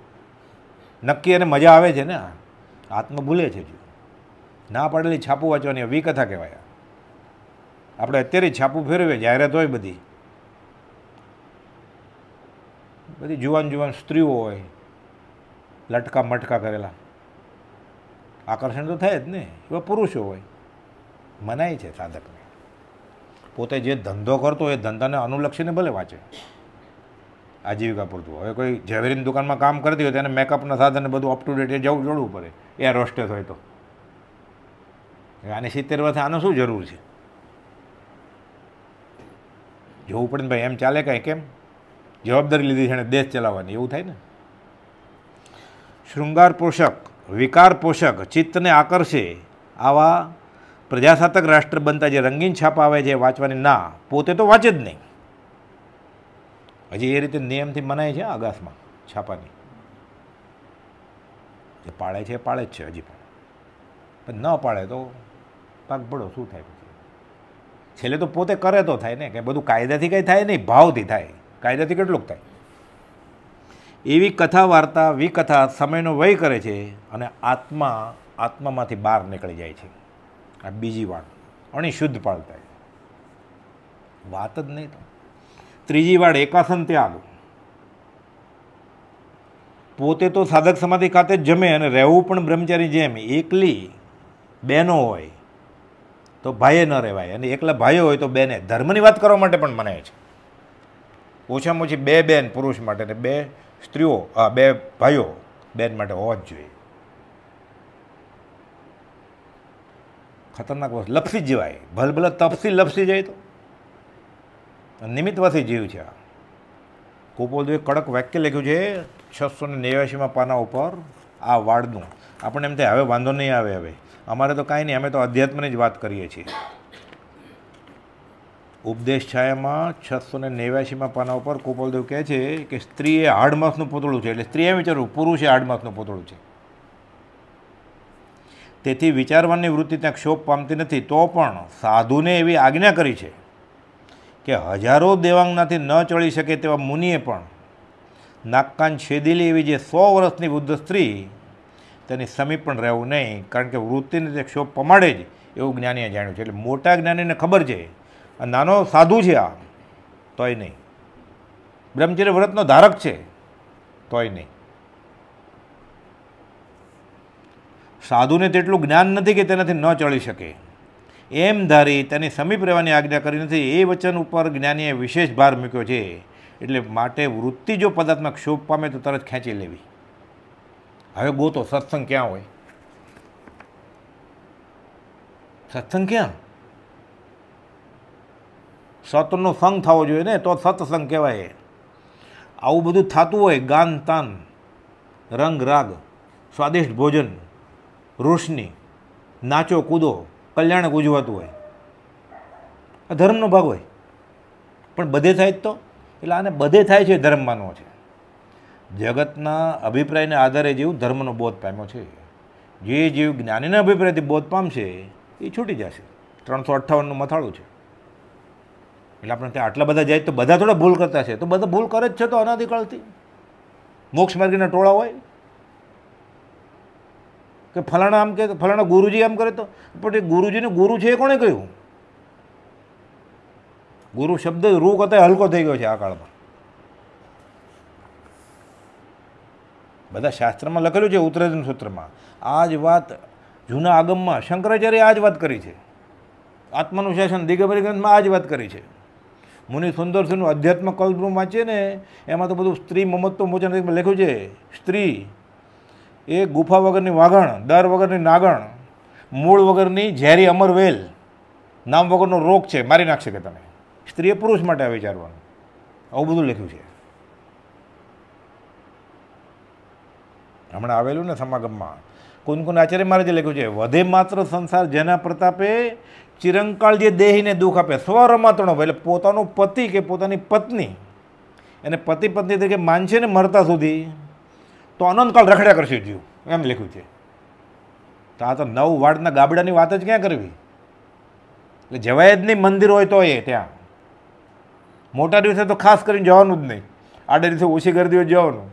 નક્કી અને મજા આવે છે ને આત્મા ભૂલે છે જો ના પાડેલી છાપું વાંચવાની વિકથા કહેવાય આપણે અત્યારે છાપું ફેરવે જાહેરાત હોય બધી બધી જુવાન જુવાન સ્ત્રીઓ હોય લટકા મટકા કરેલા આકર્ષણ તો થાય જ ને એવા પુરુષો હોય મનાય છે સાધકને પોતે જે ધંધો કરતો એ ધંધાને અનુલક્ષીને ભલે વાંચે આજીવિકા પૂરતું હવે કોઈ ઝવેરીની દુકાનમાં કામ કરતી હોય તેને મેકઅપના સાધને બધું અપ ટુ ડેટ એ જવું જોડવું પડે એ રોસ્ટેડ હોય તો આને સિત્તેર વર્ષે આનું શું જરૂર છે જોવું પડે ને ભાઈ એમ ચાલે કાંઈ કેમ જવાબદારી લીધી છે એણે દેશ ચલાવવાની એવું થાય ને શૃંગાર પોષક વિકાર પોષક ચિત્તને આકર્ષે આવા પ્રજાસત્તાક રાષ્ટ્ર બનતા જે રંગીન છાપા આવે છે વાંચવાની ના પોતે તો વાંચે જ નહીં હજી એ રીતે નિયમથી મનાય છે આગાસમાં છાપાની જે પાળે છે પાળે જ છે હજી પણ પણ ન પાળે તો પાક પડો શું થાય પછી છેલ્લે તો પોતે કરે તો થાય ને કે બધું કાયદાથી કંઈ થાય નહીં ભાવથી થાય કાયદાથી કેટલુંક થાય એવી કથા વાર્તા વિકથા સમયનો વય કરે છે અને આત્મા આત્મામાંથી બહાર નીકળી જાય છે આ બીજી વાણ અણિશુદ્ધ પાળતા વાત જ નહીં ત્રીજી વાળ એકાસન ત્યાગ પોતે તો સાધક સમાધિ ખાતે જ જમે અને રહેવું પણ બ્રહ્મચારી જેમ એકલી બહેનો હોય તો ભાઈએ ન રહેવાય અને એકલા ભાઈઓ હોય તો બેને ધર્મની વાત કરવા માટે પણ મનાય છે ઓછામાં ઓછી બે બેન પુરુષ માટે ને બે સ્ત્રીઓ આ બે ભાઈઓ બેન માટે હોવા જ જોઈએ ખતરનાક વસ્તુ લપસી જીવાય ભલે ભલે તપસી લપસી જાય તો નિમિત્તવાથી જીવ છે આ કોપોલદેવે કડક વાક્ય લખ્યું છે છસો ને નેવ્યાસીમાં પાના ઉપર આ વાળનું આપણને એમ થાય હવે વાંધો નહીં આવે હવે અમારે તો કાંઈ નહીં અમે તો અધ્યાત્મની જ વાત કરીએ છીએ ઉપદેશ છાયામાં છસો ને નેવ્યાસીમાં પાના ઉપર કોપલદેવ કહે છે કે સ્ત્રી એ હાડમાસનું પૂતળું છે એટલે સ્ત્રીએ એમ વિચારવું પુરુષ એ હાડમાસનું પૂતળું છે તેથી વિચારવાની વૃત્તિ ત્યાં ક્ષોભ પામતી નથી તો પણ સાધુને એવી આજ્ઞા કરી છે કે હજારો દેવાંગનાથી ન ચડી શકે તેવા મુનિએ પણ નાકકાન છેદેલી એવી જે સો વર્ષની વૃદ્ધ સ્ત્રી તેની સમીપ પણ રહેવું નહીં કારણ કે વૃત્તિને તે ક્ષોભ પમાડે જ એવું જ્ઞાનીએ જાણ્યું છે એટલે મોટા જ્ઞાનીને ખબર છે આ નાનો સાધુ છે આ તોય નહીં બ્રહ્મચર્ય વ્રતનો ધારક છે તોય નહીં સાધુને તેટલું જ્ઞાન નથી કે તેનાથી ન ચડી શકે એમ ધારી તેની સમીપ રહેવાની આજ્ઞા કરી નથી એ વચન ઉપર જ્ઞાનીએ વિશેષ ભાર મૂક્યો છે એટલે માટે વૃત્તિ જો પદાર્થમાં ક્ષોભ પામે તો તરત ખેંચી લેવી હવે ગોતો સત્સંગ ક્યાં હોય સત્સંગ ક્યાં સતનો સંગ થવો જોઈએ ને તો સત્સંગ કહેવાય આવું બધું થતું હોય ગાન તાન રંગ રાગ સ્વાદિષ્ટ ભોજન રોશની નાચો કૂદો કલ્યાણ ગુજવાતું હોય આ ધર્મનો ભાગ હોય પણ બધે થાય જ તો એટલે આને બધે થાય છે ધર્મમાંનો છે જગતના અભિપ્રાયને આધારે જેવું ધર્મનો બોધ પામ્યો છે જે જીવ જ્ઞાનીના અભિપ્રાયથી બોધ પામશે એ છૂટી જશે ત્રણસો અઠ્ઠાવનનું મથાળું છે એટલે આપણે ત્યાં આટલા બધા જાય તો બધા થોડા ભૂલ કરતા છે તો બધા ભૂલ કરે જ છે તો અનાદિકાળથી મોક્ષ માર્ગીના ટોળા હોય કે ફલાણા આમ કે ફલાણા ગુરુજી આમ કરે તો પણ એ ગુરુજીનું ગુરુ છે એ કોણે કહ્યું ગુરુ શબ્દ રૂ કરતા હલકો થઈ ગયો છે આ કાળમાં બધા શાસ્ત્રમાં લખેલું છે ઉત્તરાધન સૂત્રમાં આ જ વાત જૂના આગમમાં શંકરાચાર્ય આ જ વાત કરી છે આત્માનું શાસન દિગંબરી આ જ વાત કરી છે મુનિ સુંદરસિંહનું અધ્યાત્મ કલ્પનું વાંચીએ ને એમાં તો બધું સ્ત્રી મમત્વ મોચન લખ્યું છે સ્ત્રી એ ગુફા વગરની વાગણ દર વગરની નાગણ મૂળ વગરની ઝેરી અમરવેલ નામ વગરનો રોગ છે મારી નાખશે કે તમે સ્ત્રીએ પુરુષ માટે આ વિચારવાનું આવું બધું લખ્યું છે હમણાં આવેલું ને સમાગમમાં કુનકુન આચાર્ય મારે જે લખ્યું છે વધે માત્ર સંસાર જેના પ્રતાપે ચિરંકાળ જે દેહીને દુઃખ આપે સ્વરમતણો એટલે પોતાનો પતિ કે પોતાની પત્ની એને પતિ પત્ની તરીકે માનશે ને મરતા સુધી તો અનંતકાળ રખડ્યા કરશે જીવ એમ લખ્યું છે તો આ તો નવ વાડના ગાબડાની વાત જ ક્યાં કરવી એટલે જવાય જ નહીં મંદિર હોય તો એ ત્યાં મોટા દિવસે તો ખાસ કરીને જવાનું જ નહીં આડે દિવસે ઓછી ગરદી હોય જવાનું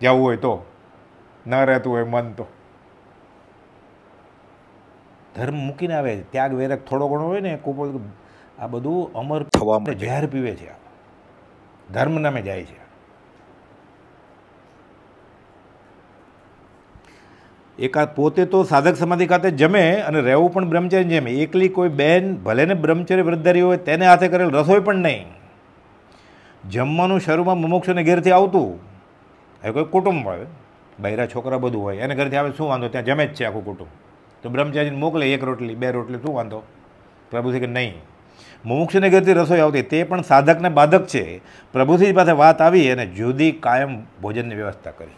જવું હોય તો ન રહેતું હોય મન તો ધર્મ મૂકીને આવે છે ત્યાગ વેરક થોડો ઘણો હોય ને કુપોલ આ બધું અમર થવા માટે ઝેર પીવે છે ધર્મ નામે જાય છે એકાદ પોતે તો સાધક સમાધિ ખાતે જમે અને રહેવું પણ બ્રહ્મચર્ય જેમ એકલી કોઈ બહેન ભલે ને બ્રહ્મચર્ય વૃદ્ધારી હોય તેને હાથે કરેલ રસોઈ પણ નહીં જમવાનું શરૂમાં મુમુક્ષને ઘેરથી આવતું એ કોઈ કુટુંબ હોય બૈરા છોકરા બધું હોય એને ઘરેથી આવે શું વાંધો ત્યાં જમે જ છે આખું કુટુંબ તો બ્રહ્મચારીને મોકલે એક રોટલી બે રોટલી શું વાંધો પ્રભુ શ્રી કે નહીં મુમુક્ષને ઘરથી રસોઈ આવતી તે પણ સાધકને બાધક છે પ્રભુશ્રી પાસે વાત આવી અને જુદી કાયમ ભોજનની વ્યવસ્થા કરી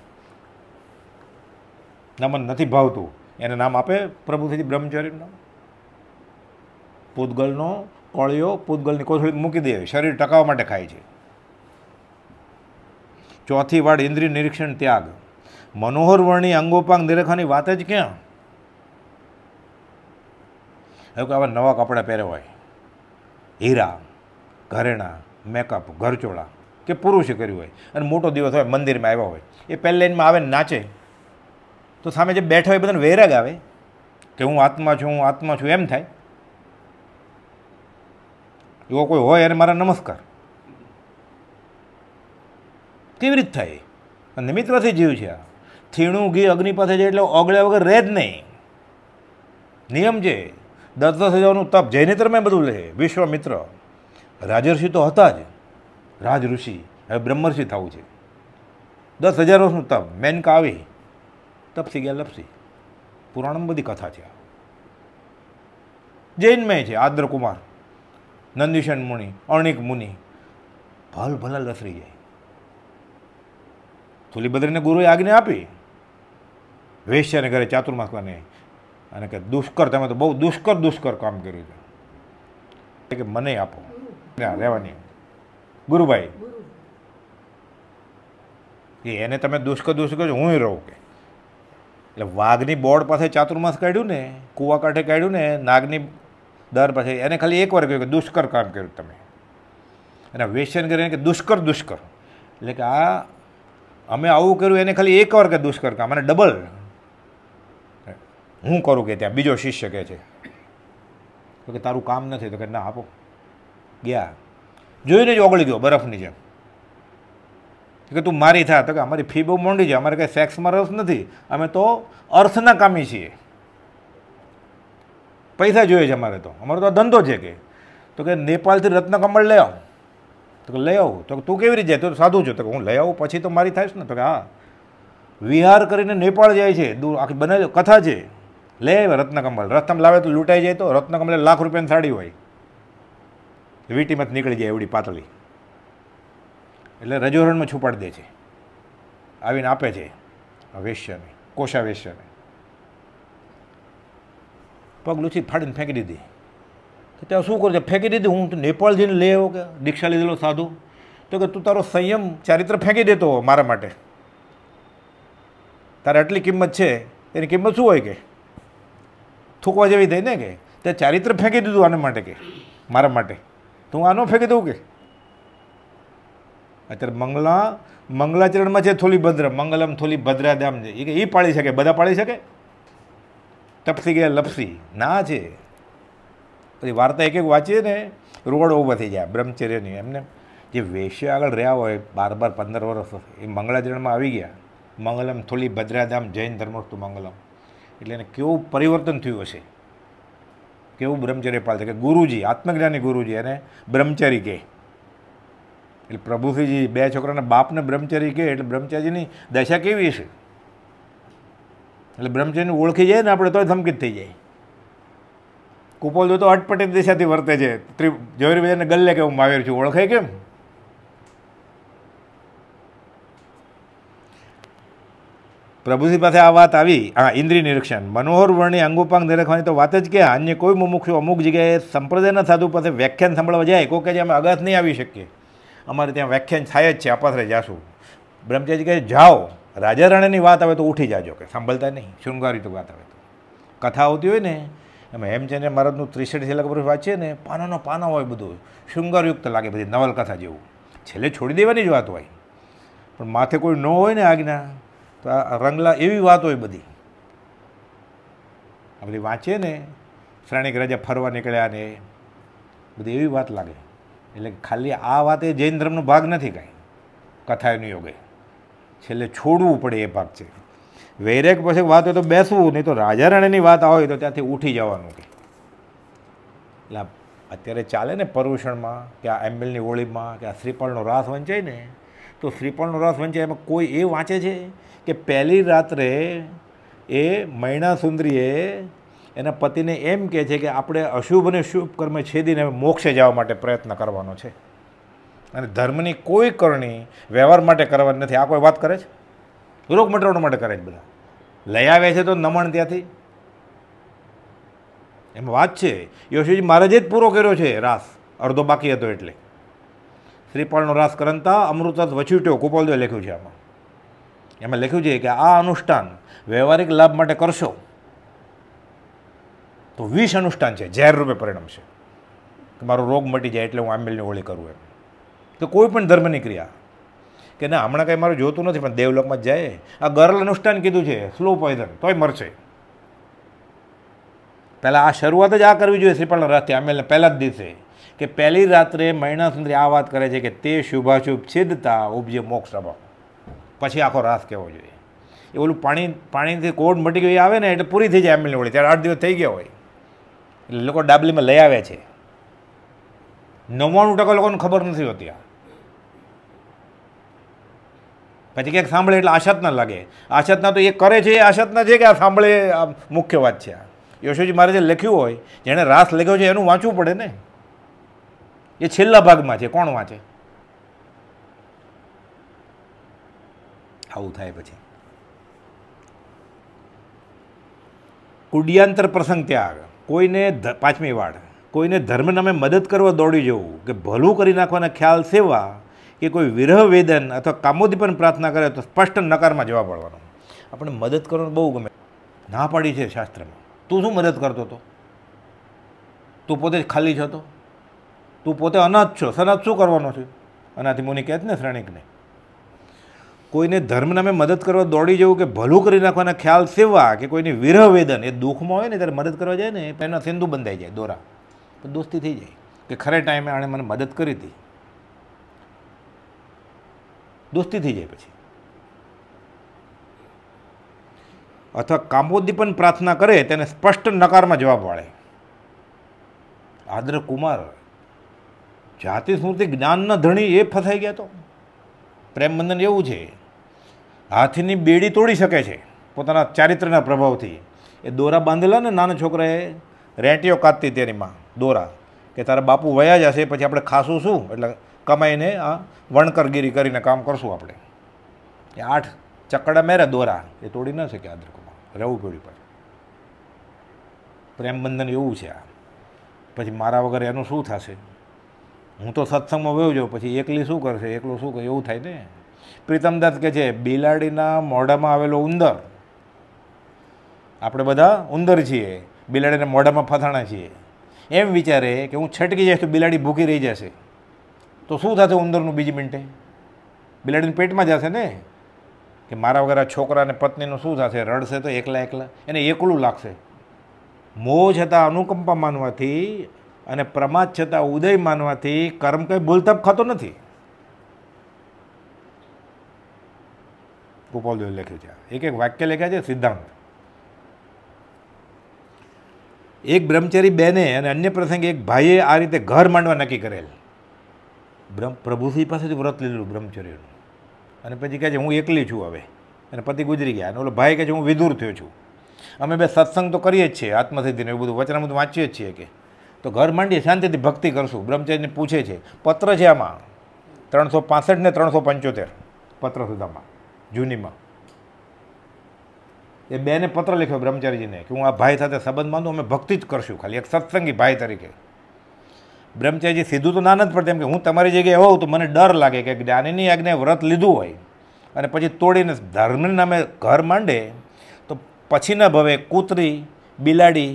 નમન નથી ભાવતું એને નામ આપે પ્રભુશ્રી બ્રહ્મચારીનું નામ પૂતગલનો કોળિયો પૂતગલની કોથળી મૂકી દે શરીર ટકાવવા માટે ખાય છે ચોથી વાડ ઇન્દ્રિય નિરીક્ષણ ત્યાગ મનોહર વર્ણી અંગોપાંગ નિરેખાની વાત જ ક્યાં હવે કોઈ આવા નવા કપડાં પહેરવાય હીરા ઘરેણાં મેકઅપ ઘરચોળા કે પુરુષે કર્યું હોય અને મોટો દિવસ હોય મંદિરમાં આવ્યો હોય એ પહેલી લાઈનમાં આવે નાચે તો સામે જે બેઠા હોય બધાને વૈરાગ આવે કે હું આત્મા છું હું આત્મા છું એમ થાય એવો કોઈ હોય એને મારા નમસ્કાર કેવી રીત થાય અને નિમિત્તમાંથી જીવ છે આ થીણું ઘી અગ્નિ પાસે જાય એટલે ઓગળ્યા વગર રહે જ નહીં નિયમ છે દસ દસ સજાનું તપ જૈનેતરમે બધું લે વિશ્વામિત્ર રાજર્ષિ તો હતા જ રાજ ઋષિ હવે બ્રહ્મર્ષિ થવું છે દસ હજાર વર્ષનું તપ મેનકા આવી તપસી ગયા લપસી પુરાણમાં બધી કથા છે જૈનમય છે આદ્રકુમાર નંદીશન મુનિ અણિક મુનિ ભલ ભલા લસરી જાય થુલીભદ્રને ગુરુએ આજ્ઞા આપી વેશ્યાને ઘરે ચાતુર્માસલાને અને કે દુષ્કર તમે તો બહુ દુષ્કર દુષ્કર કામ કર્યું છે કે મને આપો ના રહેવાની ગુરુભાઈ એને તમે દુષ્કર દુષ્કર હું રહું કે એટલે વાઘની બોર્ડ પાસે ચાતુર્માસ કાઢ્યું ને કુવા કાંઠે કાઢ્યું ને નાગની દર પાસે એને ખાલી એક વાર કહ્યું કે દુષ્કર કામ કર્યું તમે અને વેસ્યન કરીને કે દુષ્કર દુષ્કર એટલે કે આ અમે આવું કર્યું એને ખાલી એકવાર કે દુષ્કર કામ અને ડબલ હું કરું કે ત્યાં બીજો શિષ્ય કહે છે તો કે તારું કામ નથી તો કે ના આપો ગયા જોઈને જ ઓગળી ગયો બરફની જેમ કે તું મારી થા તો કે અમારી ફી બહુ મોંડી છે અમારે કંઈ સેક્સમાં રસ નથી અમે તો અર્થના કામી છીએ પૈસા જોઈએ છે અમારે તો અમારો તો ધંધો છે કે તો કે નેપાળથી રત્નકમળ લઈ આવ તો કે લઈ આવું તો તું કેવી રીતે તો સાધુ છો તો કે હું લઈ આવું પછી તો મારી થાય ને તો કે હા વિહાર કરીને નેપાળ જાય છે દૂર આખી બનાવી કથા છે લે રત્નકમલ રત્નમ લાવે તો લૂંટાઈ જાય તો રત્નકમલ લાખ રૂપિયાની સાડી હોય વીટીમાં નીકળી જાય એવડી પાતળી એટલે રજોરણમાં છુપાડી દે છે આવીને આપે છે વેશ્યાને કોશા વેશ્યાને પગ લૂછી ફાડીને ફેંકી દીધી તો ત્યાં શું કરું છે ફેંકી દીધી હું નેપાળ જઈને લઈ આવ્યો કે દીક્ષા લીધેલો સાધુ તો કે તું તારો સંયમ ચારિત્ર ફેંકી દેતો મારા માટે તારે આટલી કિંમત છે એની કિંમત શું હોય કે થૂકવા જેવી થઈ ને કે તે ચારિત્ર ફેંકી દીધું આને માટે કે મારા માટે તો હું આનો ફેંકી દઉં કે અત્યારે મંગલા મંગલાચરણમાં છે ભદ્ર મંગલમ થોલીભદ્રાધામ છે એ કે એ પાળી શકે બધા પાડી શકે તપસી ગયા લપસી ના છે પછી વાર્તા એક એક વાંચીએ ને રોડ ઊભા થઈ જાય બ્રહ્મચર્યની એમને જે વેશ્ય આગળ રહ્યા હોય બાર બાર પંદર વર્ષ એ મંગળાચરણમાં આવી ગયા મંગલમ થોલી ભદ્રાધામ જૈન ધર્મસ્તુ મંગલમ એટલે એને કેવું પરિવર્તન થયું હશે કેવું બ્રહ્મચર્ય પાલશે કે ગુરુજી આત્મજ્ઞાની ગુરુજી એને બ્રહ્મચારી કહે એટલે પ્રભુશ્રીજી બે છોકરાના બાપને બ્રહ્મચારી કહે એટલે બ્રહ્મચારીની દશા કેવી હશે એટલે બ્રહ્મચારીને ઓળખી જાય ને આપણે તો ધમકી થઈ જાય કુપોલ તો અટપટી દિશાથી વર્તે છે ત્રિ ઝવેરીભાઈને ગલ્લે કે હું માવેર છું ઓળખાય કેમ પ્રભુજી પાસે આ વાત આવી હા ઇન્દ્રિય નિરીક્ષણ મનોહર વર્ણની અંગોપાંગ નિરખવાની તો વાત જ કે અન્ય કોઈ મુમુક્ષુ અમુક જગ્યાએ સંપ્રદાયના સાધુ પાસે વ્યાખ્યાન સાંભળવા જાય કોઈ કે જે અમે અગાથ નહીં આવી શકીએ અમારે ત્યાં વ્યાખ્યાન થાય જ છે અપાથરે જાશું બ્રહ્મચારી કહે જાઓ રાજા રાણીની વાત આવે તો ઉઠી જાજો કે સાંભળતા નહીં શૃંગારી તો વાત આવે તો કથા આવતી હોય ને એમ હેમચંદ્ર મહારાજનું ત્રીસઠ છેલ્લા વર્ષ છે ને પાનાનો પાનો હોય બધું શૃંગારયુક્ત લાગે બધી નવલકથા જેવું છેલ્લે છોડી દેવાની જ વાત હોય પણ માથે કોઈ ન હોય ને આજ્ઞા તો આ રંગલા એવી વાત હોય બધી આપણે બધી વાંચીએ ને શ્રેણીક રાજા ફરવા નીકળ્યા ને બધી એવી વાત લાગે એટલે ખાલી આ વાત એ જૈન ધર્મનો ભાગ નથી કાંઈ કથાયનો યોગે છેલ્લે છોડવું પડે એ ભાગ છે વૈરેક પછી વાત હોય તો બેસવું નહીં તો રાજા રાણીની વાત આવે તો ત્યાંથી ઉઠી જવાનું કે એટલે અત્યારે ચાલે ને પર્યુષણમાં કે આ એમ્બેલની હોળીમાં કે આ શ્રીફળનો રાસ વંચાય ને તો શ્રીપળનો રાસ વંચાય એમાં કોઈ એ વાંચે છે કે પહેલી રાત્રે એ મૈણા સુંદરીએ એના પતિને એમ કહે છે કે આપણે અશુભ અને શુભ કર્મે છેદીને મોક્ષે જવા માટે પ્રયત્ન કરવાનો છે અને ધર્મની કોઈ કરણી વ્યવહાર માટે કરવાની નથી આ કોઈ વાત કરે છે રોગ મટાડવા માટે કરે છે બધા લઈ આવે છે તો નમણ ત્યાંથી એમ વાત છે યોશીજી મહારાજે જ પૂરો કર્યો છે રાસ અડધો બાકી હતો એટલે શ્રીપાળનો રાસ કરંતા અમૃતત વછીટ્યો કુપોલદેવે લખ્યું છે આમાં એમાં લખ્યું છે કે આ અનુષ્ઠાન વ્યવહારિક લાભ માટે કરશો તો વીસ અનુષ્ઠાન છે ઝેર રૂપે પરિણમશે કે મારો રોગ મટી જાય એટલે હું આંબેલની હોળી કરું એમ તો કોઈ પણ ધર્મની ક્રિયા કે ના હમણાં કંઈ મારું જોતું નથી પણ દેવલોકમાં જાય આ ગરલ અનુષ્ઠાન કીધું છે સ્લો પોઈઝન તોય મરશે પહેલાં આ શરૂઆત જ આ કરવી જોઈએ શ્રીપાલ રાતથી આંબેલને પહેલાં જ દિવસે કે પહેલી રાત્રે મહિના સુંદરી આ વાત કરે છે કે તે શુભાશુભ છિદતા ઉપજે મોક્ષ અભાવ પછી આખો રાસ કહેવો જોઈએ એ ઓલું પાણી પાણીથી કોડ મટી ગઈ આવે ને એટલે પૂરી થઈ જાય એમની હોળી ત્યારે આઠ દિવસ થઈ ગયા હોય એટલે લોકો ડાબલીમાં લઈ આવે છે નવ્વાણું ટકા લોકોને ખબર નથી હોતી આ પછી ક્યાંક સાંભળે એટલે આશાતના લાગે આશાતના તો એ કરે છે એ આશાતના છે કે આ સાંભળે આ મુખ્ય વાત છે આ યશોજી જે લખ્યું હોય જેણે રાસ લખ્યો છે એનું વાંચવું પડે ને એ છેલ્લા ભાગમાં છે કોણ વાંચે આવું થાય પછી કુડિયાંતર પ્રસંગ ત્યાં કોઈને પાંચમી વાડ કોઈને ધર્મને અમે મદદ કરવા દોડી જવું કે ભલું કરી નાખવાના ખ્યાલ સેવા કે કોઈ વિરહ વેદન અથવા કામોથી પણ પ્રાર્થના કરે તો સ્પષ્ટ નકારમાં જવા પડવાનો આપણે મદદ કરવાનું બહુ ગમે ના પાડી છે શાસ્ત્રમાં તું શું મદદ કરતો હતો તું પોતે જ ખાલી છો તો તું પોતે અનાથ છો સનાથ શું કરવાનો છે અનાથી મુનિ કહેત ને શ્રેણિકને કોઈને ધર્મનામે મદદ કરવા દોડી જવું કે ભલું કરી નાખવાના ખ્યાલ સેવા કે કોઈની વિરહ વેદન એ દુઃખમાં હોય ને ત્યારે મદદ કરવા જાય ને એના સિંધુ બંધાઈ જાય દોરા તો દોસ્તી થઈ જાય કે ખરે ટાઈમે આણે મને મદદ કરી હતી દોસ્તી થઈ જાય પછી અથવા પણ પ્રાર્થના કરે તેને સ્પષ્ટ નકારમાં જવાબ વાળે આદ્ર કુમાર જાતિ સ્મૃતિ જ્ઞાનના ધણી એ ફસાઈ ગયા તો પ્રેમ એવું છે હાથની બેડી તોડી શકે છે પોતાના ચારિત્રના પ્રભાવથી એ દોરા બાંધેલા ને નાના છોકરાએ રેંટીઓ કાઢતી તેની માં દોરા કે તારા બાપુ વયા જશે પછી આપણે ખાશું શું એટલે કમાઈને આ વણકરગીરી કરીને કામ કરશું આપણે એ આઠ ચકડા મેરે દોરા એ તોડી ન શકે આદરકુમાં રહેવું પડ્યું પર પ્રેમબંધન એવું છે આ પછી મારા વગર એનું શું થશે હું તો સત્સંગમાં વયો જાઉં પછી એકલી શું કરશે એકલું શું કરે એવું થાય ને પ્રીતમદત્ત કે છે બિલાડીના મોઢામાં આવેલો ઉંદર આપણે બધા ઉંદર છીએ બિલાડીને મોઢામાં ફસાણા છીએ એમ વિચારે કે હું છટકી જઈશ તો બિલાડી ભૂખી રહી જશે તો શું થશે ઉંદરનું બીજી મિનિટે બિલાડીને પેટમાં જશે ને કે મારા વગર છોકરા અને પત્નીનું શું થશે રડશે તો એકલા એકલા એને એકલું લાગશે મો છતાં અનુકંપા માનવાથી અને પ્રમાદ છતાં ઉદય માનવાથી કર્મ કંઈ ભૂલતપ ખાતો નથી ગોપાલ દેવે લખ્યું છે એક એક વાક્ય લખ્યા છે સિદ્ધાંત એક બ્રહ્મચારી બેને અને અન્ય પ્રસંગે એક ભાઈએ આ રીતે ઘર માંડવા નક્કી કરેલ બ્રહ્મ પ્રભુશ્રી પાસેથી વ્રત લીધેલું બ્રહ્મચર્યનું અને પછી કહે છે હું એકલી છું હવે અને પતિ ગુજરી ગયા અને ઓલો ભાઈ કહે છે હું વિધુર થયો છું અમે બે સત્સંગ તો કરીએ જ છીએ આત્મસિદ્ધિને એવું બધું વચન બધું વાંચીએ જ છીએ કે તો ઘર માંડીએ શાંતિથી ભક્તિ કરશું બ્રહ્મચારીને પૂછે છે પત્ર છે આમાં ત્રણસો પાસઠ ને ત્રણસો પંચોતેર પત્ર સુધામાં જૂનીમાં એ બેને પત્ર લખ્યો બ્રહ્મચારીજીને કે હું આ ભાઈ સાથે સંબંધ માનું અમે ભક્તિ જ કરશું ખાલી એક સત્સંગી ભાઈ તરીકે બ્રહ્મચારીજી સીધું તો ના નથી પડતી એમ કે હું તમારી જગ્યાએ હોઉં તો મને ડર લાગે કે જ્ઞાનીની આજ્ઞાએ વ્રત લીધું હોય અને પછી તોડીને ધર્મને નામે ઘર માંડે તો પછીના ભવે કૂતરી બિલાડી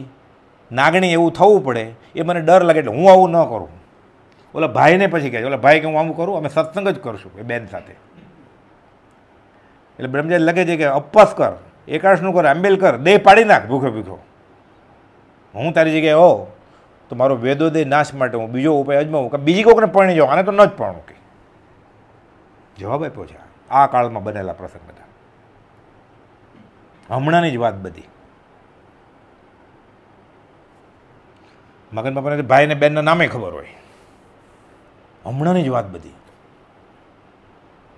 નાગણી એવું થવું પડે એ મને ડર લાગે એટલે હું આવું ન કરું ઓલા ભાઈને પછી કહે ઓલા ભાઈ કે હું આવું કરું અમે સત્સંગ જ કરશું એ બેન સાથે એટલે બ્રહ્મચારી લગે છે કે અપવાસ કર એકાશનું કર આંબેલ કર દેહ પાડી નાખ ભૂખે ભૂખો હું તારી જગ્યાએ હો તો મારો વેદોદય નાશ માટે હું બીજો ઉપાય અજમાવું કે બીજી કોકને પરણી જાઉં આને તો ન જ પરણું કે જવાબ આપ્યો છે આ કાળમાં બનેલા પ્રસંગ બધા હમણાંની જ વાત બધી મગન બાપાને ભાઈ ને બેનના નામે ખબર હોય હમણાંની જ વાત બધી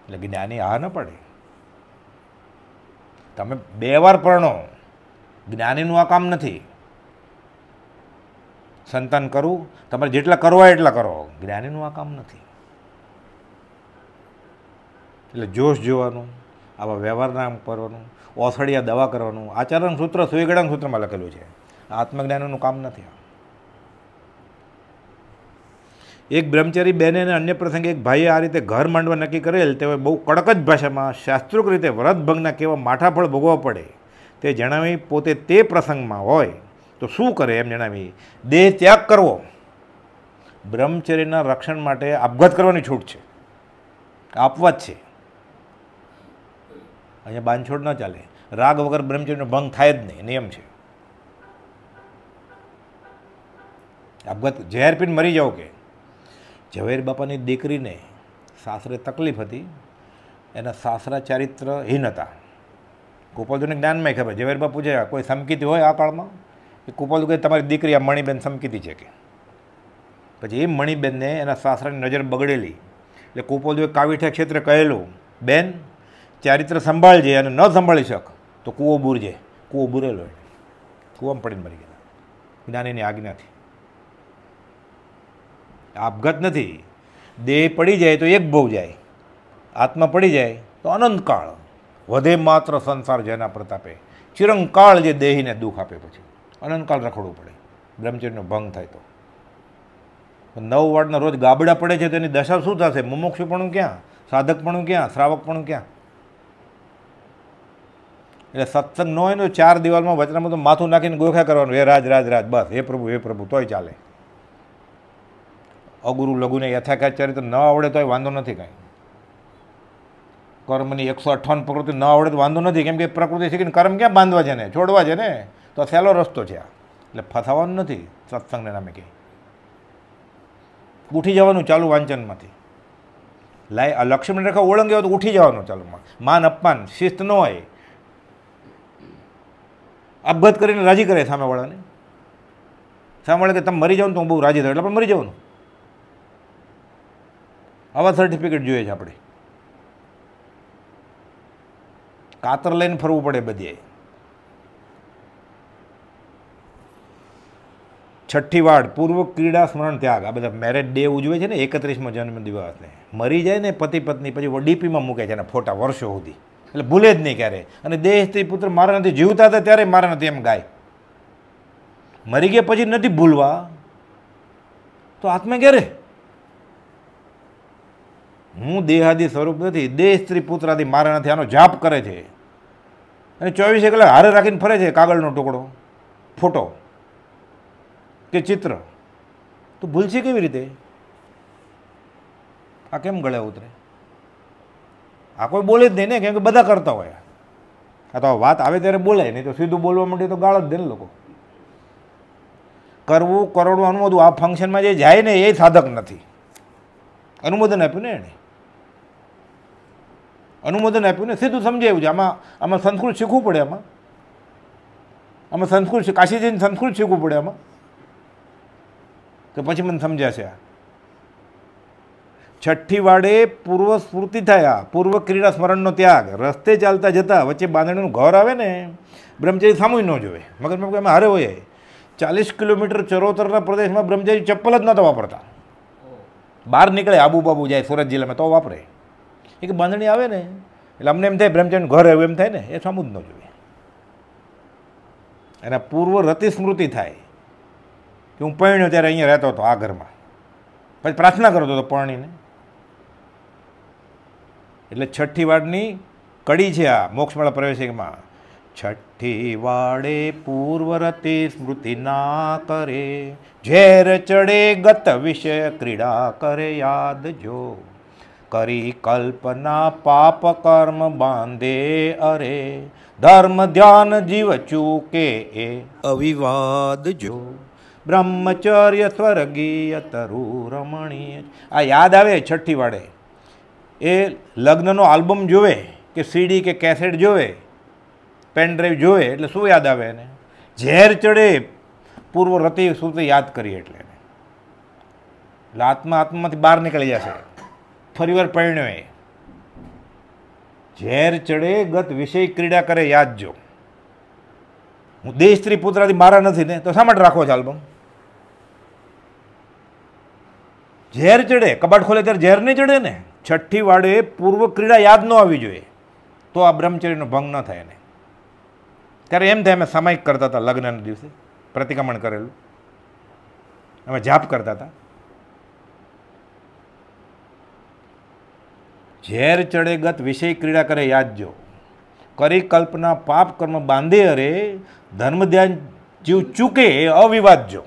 એટલે જ્ઞાની આ ન પડે તમે બે વાર પરણો જ્ઞાનીનું આ કામ નથી સંતાન કરવું તમારે જેટલા કરવા એટલા કરો જ્ઞાનીનું આ કામ નથી એટલે જોશ જોવાનું આવા વ્યવહારનામ કરવાનું ઓસડિયા દવા કરવાનું આચરણ સૂત્ર સુયગળાંગ સૂત્રમાં લખેલું છે આત્મજ્ઞાનનું કામ નથી આ એક બ્રહ્મચારી બહેને અને અન્ય પ્રસંગે એક ભાઈએ આ રીતે ઘર માંડવા નક્કી કરેલ તેઓએ બહુ કડક જ ભાષામાં શાસ્ત્રોક રીતે વ્રતભંગના કેવા માઠાફળ ભોગવવા પડે તે જણાવી પોતે તે પ્રસંગમાં હોય તો શું કરે એમ જણાવી દેહ ત્યાગ કરવો બ્રહ્મચર્યના રક્ષણ માટે આપઘાત કરવાની છૂટ છે આપવા જ છે અહીંયા બાંધછોડ ન ચાલે રાગ વગર બ્રહ્મચર્યનો ભંગ થાય જ નહીં નિયમ છે આપઘાત ઝેર પીને મરી જાઓ કે ઝવેર બાપાની દીકરીને સાસરે તકલીફ હતી એના સાસરા ચારિત્રહીન હતા ગોપાલજીને જ્ઞાનમાં ખબર ઝવેર બાપુ પૂછે કોઈ સમકીતી હોય આ કાળમાં એ ગોપાલજુ કહે તમારી દીકરી આ મણિબેન સમકીતી છે કે પછી એ મણિબેનને એના સાસરાની નજર બગડેલી એટલે કુપોલજુએ કાવીઠા ક્ષેત્રે કહેલું બેન ચારિત્ર સંભાળજે અને ન સંભાળી શક તો કૂવો બૂરજે કૂવો બૂરેલો કૂવામાં પડીને મરી ગયા જ્ઞાનીની આજ્ઞાથી આપઘાત નથી દેહ પડી જાય તો એક બહુ જાય આત્મા પડી જાય તો અનંતકાળ વધે માત્ર સંસાર જેના પ્રતાપે ચિરંકાળ જે દેહીને દુઃખ આપે પછી અનંતકાળ રખડવું પડે બ્રહ્મચર્યનો ભંગ થાય તો નવ વાળના રોજ ગાબડા પડે છે તેની દશા શું થશે પણ ક્યાં સાધક પણ ક્યાં શ્રાવક પણ ક્યાં એટલે સત્સંગ ન હોય ને ચાર દિવાલમાં વચનામાં તો માથું નાખીને ગોખા કરવાનું હે રાજ રાજ રાજ બસ હે પ્રભુ હે પ્રભુ તોય ચાલે અગુરુ લઘુને યથાકાત ચરિત્ર ન આવડે તોય વાંધો નથી કાંઈ કર્મની એકસો અઠ્ઠાવન પ્રકૃતિ ન આવડે તો વાંધો નથી કેમ કે પ્રકૃતિ શીખીને કર્મ ક્યાં બાંધવા છે ને છોડવા છે ને તો સહેલો રસ્તો છે આ એટલે ફસાવાનું નથી સત્સંગને નામે કંઈ ઉઠી જવાનું ચાલુ વાંચનમાંથી લાય લક્ષ્મણ રેખા ઓળંગે હોય તો ઉઠી જવાનું ચાલુ માન અપમાન શિસ્ત ન હોય આપઘાત કરીને રાજી કરે સામેવાળાને સામેવાળા કે તમે મરી જાવ તો હું બહુ રાજી થયો એટલે પણ મરી જવાનું આવા સર્ટિફિકેટ જોઈએ છે આપણે કાતર લઈને ફરવું પડે બધીએ છઠ્ઠી વાડ પૂર્વ ક્રીડા સ્મરણ ત્યાગ આ બધા મેરેજ ડે ઉજવે છે ને એકત્રીસમાં જન્મદિવસને મરી જાય ને પતિ પત્ની પછી ડીપીમાં મૂકે છે એના ફોટા વર્ષો સુધી એટલે ભૂલે જ નહીં ક્યારે અને દેહ પુત્ર મારા નથી જીવતા હતા ત્યારે મારા નથી એમ ગાય મરી ગયા પછી નથી ભૂલવા તો આત્મે ક્યારે હું દેહાદી સ્વરૂપ નથી દેહ સ્ત્રી પુત્રાદી મારા નથી આનો જાપ કરે છે અને ચોવીસે કલાક હારે રાખીને ફરે છે કાગળનો ટુકડો ફોટો કે ચિત્ર તો ભૂલશે કેવી રીતે આ કેમ ગળે ઉતરે આ કોઈ બોલે જ નહીં ને કેમ કે બધા કરતા હોય આ તો વાત આવે ત્યારે બોલાય નહીં તો સીધું બોલવા માંડે તો ગાળ જ દે ને લોકો કરવું કરડવાનું બધું આ ફંક્શનમાં જે જાય ને એ સાધક નથી અનુમોદન આપ્યું ને એણે અનુમોદન આપ્યું ને સીધું સમજાયું છે આમાં આમાં સંસ્કૃત શીખવું પડે આમાં આમાં સંસ્કૃત કાશી જઈને સંસ્કૃત શીખવું પડે આમાં તો પછી મને સમજાશે આ છઠ્ઠી વાડે પૂર્વ સ્ફૂર્તિ થયા પૂર્વ ક્રીડા સ્મરણનો ત્યાગ રસ્તે ચાલતા જતા વચ્ચે બાંધણીનું ઘર આવે ને બ્રહ્મચારી સામુય ન જોવે મગર એમાં હારે હોય ચાલીસ કિલોમીટર ચરોતરના પ્રદેશમાં બ્રહ્મચારી ચપ્પલ જ નહોતા વાપરતા બહાર નીકળે આબુ બાબુ જાય સુરત જિલ્લામાં તો વાપરે એ કે બાંધણી આવે ને એટલે અમને એમ થાય પ્રેમચંદ ઘર એવું એમ થાય ને એ સામું ન જોઈએ એના પૂર્વ રતિસ્મૃતિ થાય કે હું પરણ્યો ત્યારે અહીંયા રહેતો હતો આ ઘરમાં પછી પ્રાર્થના કરતો હતો પરણીને એટલે છઠ્ઠી વાળની કડી છે આ મોક્ષમાળા પ્રવેશિકમાં છઠ્ઠી વાળે પૂર્વરતે સ્મૃતિ ના કરે ઝેર ચડે ગત વિષય ક્રીડા કરે યાદ જો કરી કલ્પના પાપ કર્મ બાંધે અરે ધર્મ ધ્યાન જીવ ચૂકે એ અવિવાદ જો બ્રહ્મચર્ય સ્વર્ગીય તરુ રમણીય આ યાદ આવે છઠ્ઠી વાળે એ લગ્નનો આલ્બમ જોવે કે સીડી કે કેસેટ જોવે પેનડ્રાઈવ જોવે એટલે શું યાદ આવે એને ઝેર ચડે પૂર્વ રતિ સુતે યાદ કરીએ એટલે એટલે આત્મા આત્મામાંથી બહાર નીકળી જશે વાર પરિણમે ઝેર ચડે ગત વિષય ક્રીડા કરે યાદ જો હું દેશ સ્ત્રી પુત્રાથી મારા નથી ને તો શા માટે રાખો છો આલ્બમ ઝેર ચડે કબાટ ખોલે ત્યારે ઝેર નહીં ચડે ને છઠ્ઠી વાડે પૂર્વ ક્રીડા યાદ ન આવવી જોઈએ તો આ બ્રહ્મચર્યનો ભંગ ન થાય એને ત્યારે એમ થાય અમે સામાયિક કરતા હતા લગ્નના દિવસે પ્રતિક્રમણ કરેલું અમે જાપ કરતા હતા ઝેર ચડે ગત વિષય ક્રીડા કરે યાદ જો કરી કલ્પના પાપ કર્મ બાંધે અરે ધર્મ ધ્યાન જીવ ચૂકે અવિવાદજો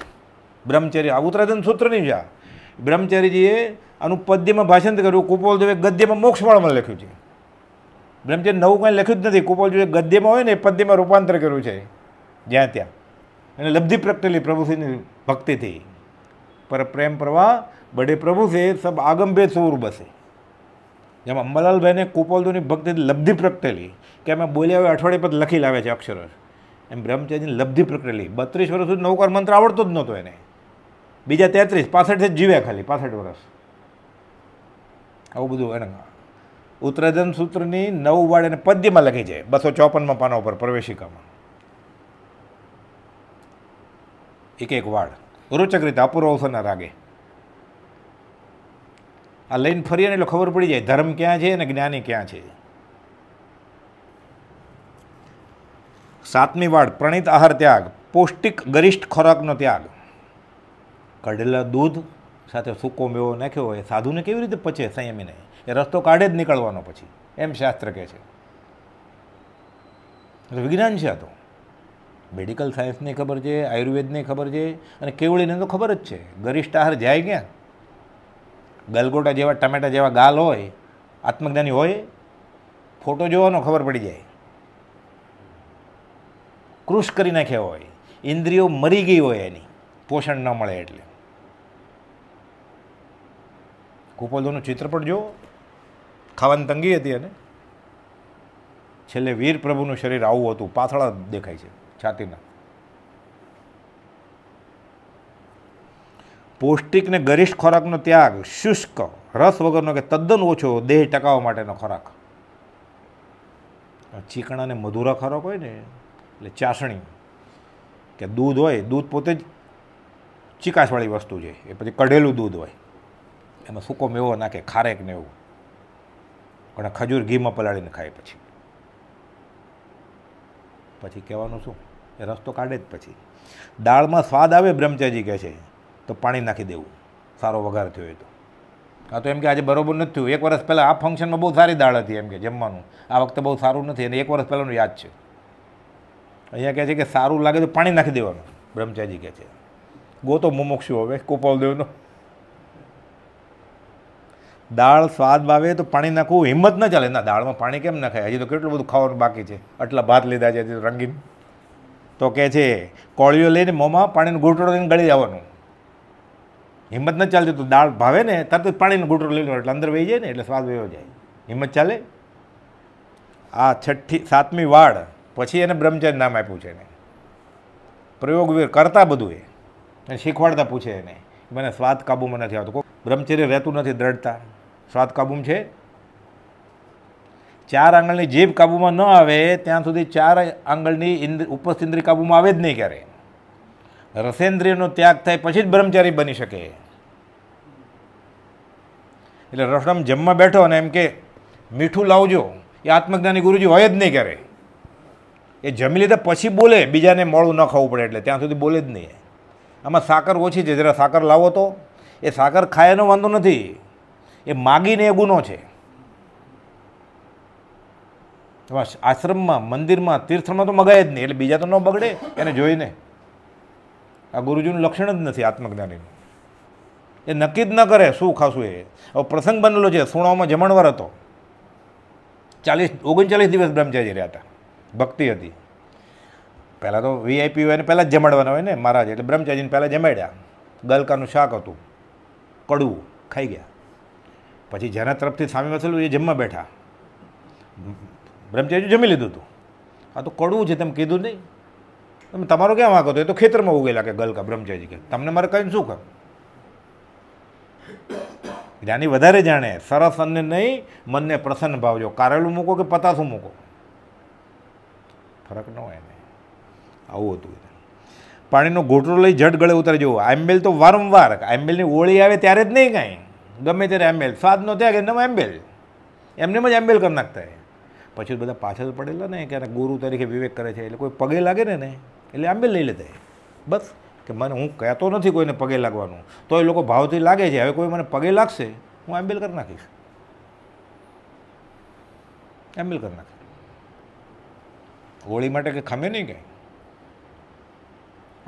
બ્રહ્મચર્ય આ ઉત્તરાધન સૂત્ર નહીં જા બ્રહ્મચર્યજીએ આનું પદ્યમાં ભાષાંતર કર્યું કુપોલ ગદ્યમાં મોક્ષ લખ્યું છે બ્રહ્મચંદ નવું કંઈ લખ્યું જ નથી કુપોલજીએ ગદ્યમાં હોય ને એ પદ્યમાં રૂપાંતર કર્યું છે જ્યાં ત્યાં અને લબ્ધિ પ્રગટેલી પ્રભુસિંહની ભક્તિથી પર પ્રેમ પ્રવાહ બડે પ્રભુ છે સબ આગમભેદ સ્વરૂપ બસે જેમ અંબાલાલભાઈને કુપોલજીની ભક્તિ લબ્ધિ પ્રગટેલી કે અમે બોલ્યા હોય અઠવાડિયે પર લખી લાવે છે અક્ષરો એમ બ્રહ્મચર્યની લબ્ધિ પ્રગટેલી બત્રીસ વર્ષ સુધી નવકાર મંત્ર આવડતો જ નહોતો એને બીજા તેત્રીસ પાસઠથી જીવ્યા ખાલી પાસઠ વર્ષ આવું બધું એને ઉત્તરાધન સૂત્રની નવ વાળ અને પદ્યમાં લખી છે બસો ચોપનમાં પાના ઉપર પ્રવેશિકામાં એક એક વાળ રોચક રીતે અપૂર્વ અવસરના રાગે આ લઈને ફરી ને એટલે ખબર પડી જાય ધર્મ ક્યાં છે અને જ્ઞાની ક્યાં છે સાતમી વાડ પ્રણિત આહાર ત્યાગ પૌષ્ટિક ગરિષ્ઠ ખોરાકનો ત્યાગ કઢેલા દૂધ સાથે સૂકો મેવો નાખ્યો હોય સાધુને કેવી રીતે પચે સંયમીને એ રસ્તો કાઢે જ નીકળવાનો પછી એમ શાસ્ત્ર કહે છે વિજ્ઞાન છે આ તો મેડિકલ સાયન્સની ખબર છે આયુર્વેદની ખબર છે અને કેવળીને તો ખબર જ છે ગરિષ્ઠ આહાર જાય ક્યાં ગલગોટા જેવા ટમેટા જેવા ગાલ હોય આત્મજ્ઞાની હોય ફોટો જોવાનો ખબર પડી જાય કૃષ કરી નાખ્યા હોય ઇન્દ્રિયો મરી ગઈ હોય એની પોષણ ન મળે એટલે કુપોલોનું ચિત્રપટ જોવો ખાવાની તંગી હતી અને છેલ્લે વીર પ્રભુનું શરીર આવું હતું પાથળા દેખાય છે છાતીના પૌષ્ટિક ને ગરિષ્ઠ ખોરાકનો ત્યાગ શુષ્ક રસ વગરનો કે તદ્દન ઓછો દેહ ટકાવવા માટેનો ખોરાક ચીકણાને મધુરા ખોરાક હોય ને એટલે ચાસણી કે દૂધ હોય દૂધ પોતે જ ચીકાશવાળી વસ્તુ છે એ પછી કઢેલું દૂધ હોય એમાં સૂકો મેવો નાખે ખારેક ને એવું પણ ખજૂર ઘીમાં પલાળીને ખાય પછી પછી કહેવાનું શું એ રસ્તો કાઢે જ પછી દાળમાં સ્વાદ આવે બ્રહ્મચારી કહે છે તો પાણી નાખી દેવું સારો વઘાર થયો એ તો આ તો એમ કે આજે બરોબર નથી થયું એક વર્ષ પહેલાં આ ફંક્શનમાં બહુ સારી દાળ હતી એમ કે જમવાનું આ વખતે બહુ સારું નથી અને એક વર્ષ પહેલાંનું યાદ છે અહીંયા કહે છે કે સારું લાગે તો પાણી નાખી દેવાનું બ્રહ્મચારી કહે છે ગોતો મુમુક્ષુ હવે કોપાલ દેવનો દાળ સ્વાદ ભાવે તો પાણી નાખવું હિંમત ન ચાલે ના દાળમાં પાણી કેમ નાખાય હજી તો કેટલું બધું ખાવાનું બાકી છે આટલા ભાત લીધા છે રંગીન તો કહે છે કોળીઓ લઈને મોંમાં પાણીનો ઘૂંટડો લઈને ગળી જવાનું હિંમત ન ચાલતી તો દાળ ભાવે ને તરત જ પાણીનો ઘૂંટડો લઈ લો એટલે અંદર વહી જાય ને એટલે સ્વાદ વહી જાય હિંમત ચાલે આ છઠ્ઠી સાતમી વાડ પછી એને બ્રહ્મચર્ય નામ આપ્યું છે એને પ્રયોગવીર કરતા બધું એ શીખવાડતા પૂછે એને મને સ્વાદ કાબૂમાં નથી આવતો બ્રહ્મચર્ય રહેતું નથી દ્રઢતા સ્વાદ કાબુમાં છે ચાર આંગળની જીભ કાબૂમાં ન આવે ત્યાં સુધી ચાર આંગળની ઇન્દ્ર ઉપસ્થિન્દ્રિય કાબૂમાં આવે જ નહીં ક્યારે રસેન્દ્રિયનો ત્યાગ થાય પછી જ બ્રહ્મચારી બની શકે એટલે રસોડામાં જમવા બેઠો અને એમ કે મીઠું લાવજો એ આત્મજ્ઞાની ગુરુજી હોય જ નહીં ક્યારે એ જમી લીધા પછી બોલે બીજાને મોડું ન ખાવું પડે એટલે ત્યાં સુધી બોલે જ નહીં આમાં સાકર ઓછી છે જરા સાકર લાવો તો એ સાકર ખાયાનો વાંધો નથી એ માગીને એ ગુનો છે આશ્રમમાં મંદિરમાં તીર્થમાં તો મગાય જ નહીં એટલે બીજા તો ન બગડે એને જોઈને આ ગુરુજીનું લક્ષણ જ નથી આત્મજ્ઞાનીનું એ નક્કી જ ન કરે શું ખાશું એ હવે પ્રસંગ બનેલો છે સુણાઓમાં જમણવાર હતો ચાલીસ ઓગણચાલીસ દિવસ બ્રહ્મચારી રહ્યા હતા ભક્તિ હતી પહેલાં તો વીઆઈપી હોય ને પહેલાં જ જમાડવાના હોય ને મહારાજ એટલે બ્રહ્મચારીને પહેલાં જમાડ્યા ગલકાનું શાક હતું કડવું ખાઈ ગયા પછી જેના તરફથી સામે વસેલું એ જમવા બેઠા બ્રહ્મચારી જમી લીધું હતું આ તો કડવું છે તેમ કીધું નહીં તમે તમારો ક્યાં વાંકો તો એ તો ખેતરમાં ઉગેલા કે ગલકા બ્રહ્મચારી કે તમને મારે કહીને શું કરું જ્ઞાની વધારે જાણે સરસ અને નહીં મનને પ્રસન્ન ભાવજો કારેલું મૂકો કે પતાસું મૂકો ફરક ન હોય એને આવું હતું પાણીનો ઘોટરો લઈ જડ ગળે ઉતારજો આંબેલ તો વારંવાર આંબેલની ઓળી આવે ત્યારે જ નહીં કાંઈ ગમે ત્યારે એમએલ સાતનો ત્યાગ એમનામાં એમબેલ એમને જ એમબેલ કરી નાખતા એ પછી બધા પાછળ પડેલા ને ક્યારેક ગુરુ તરીકે વિવેક કરે છે એટલે કોઈ પગે લાગે ને ને એટલે એમ્બેલ લઈ લેતા બસ કે મને હું કહેતો નથી કોઈને પગે લાગવાનું તો એ લોકો ભાવથી લાગે છે હવે કોઈ મને પગે લાગશે હું એમ્બેલ કરી નાખીશ એમ્બેલ કરી નાખીશ હોળી માટે કંઈ ખમે નહીં કંઈ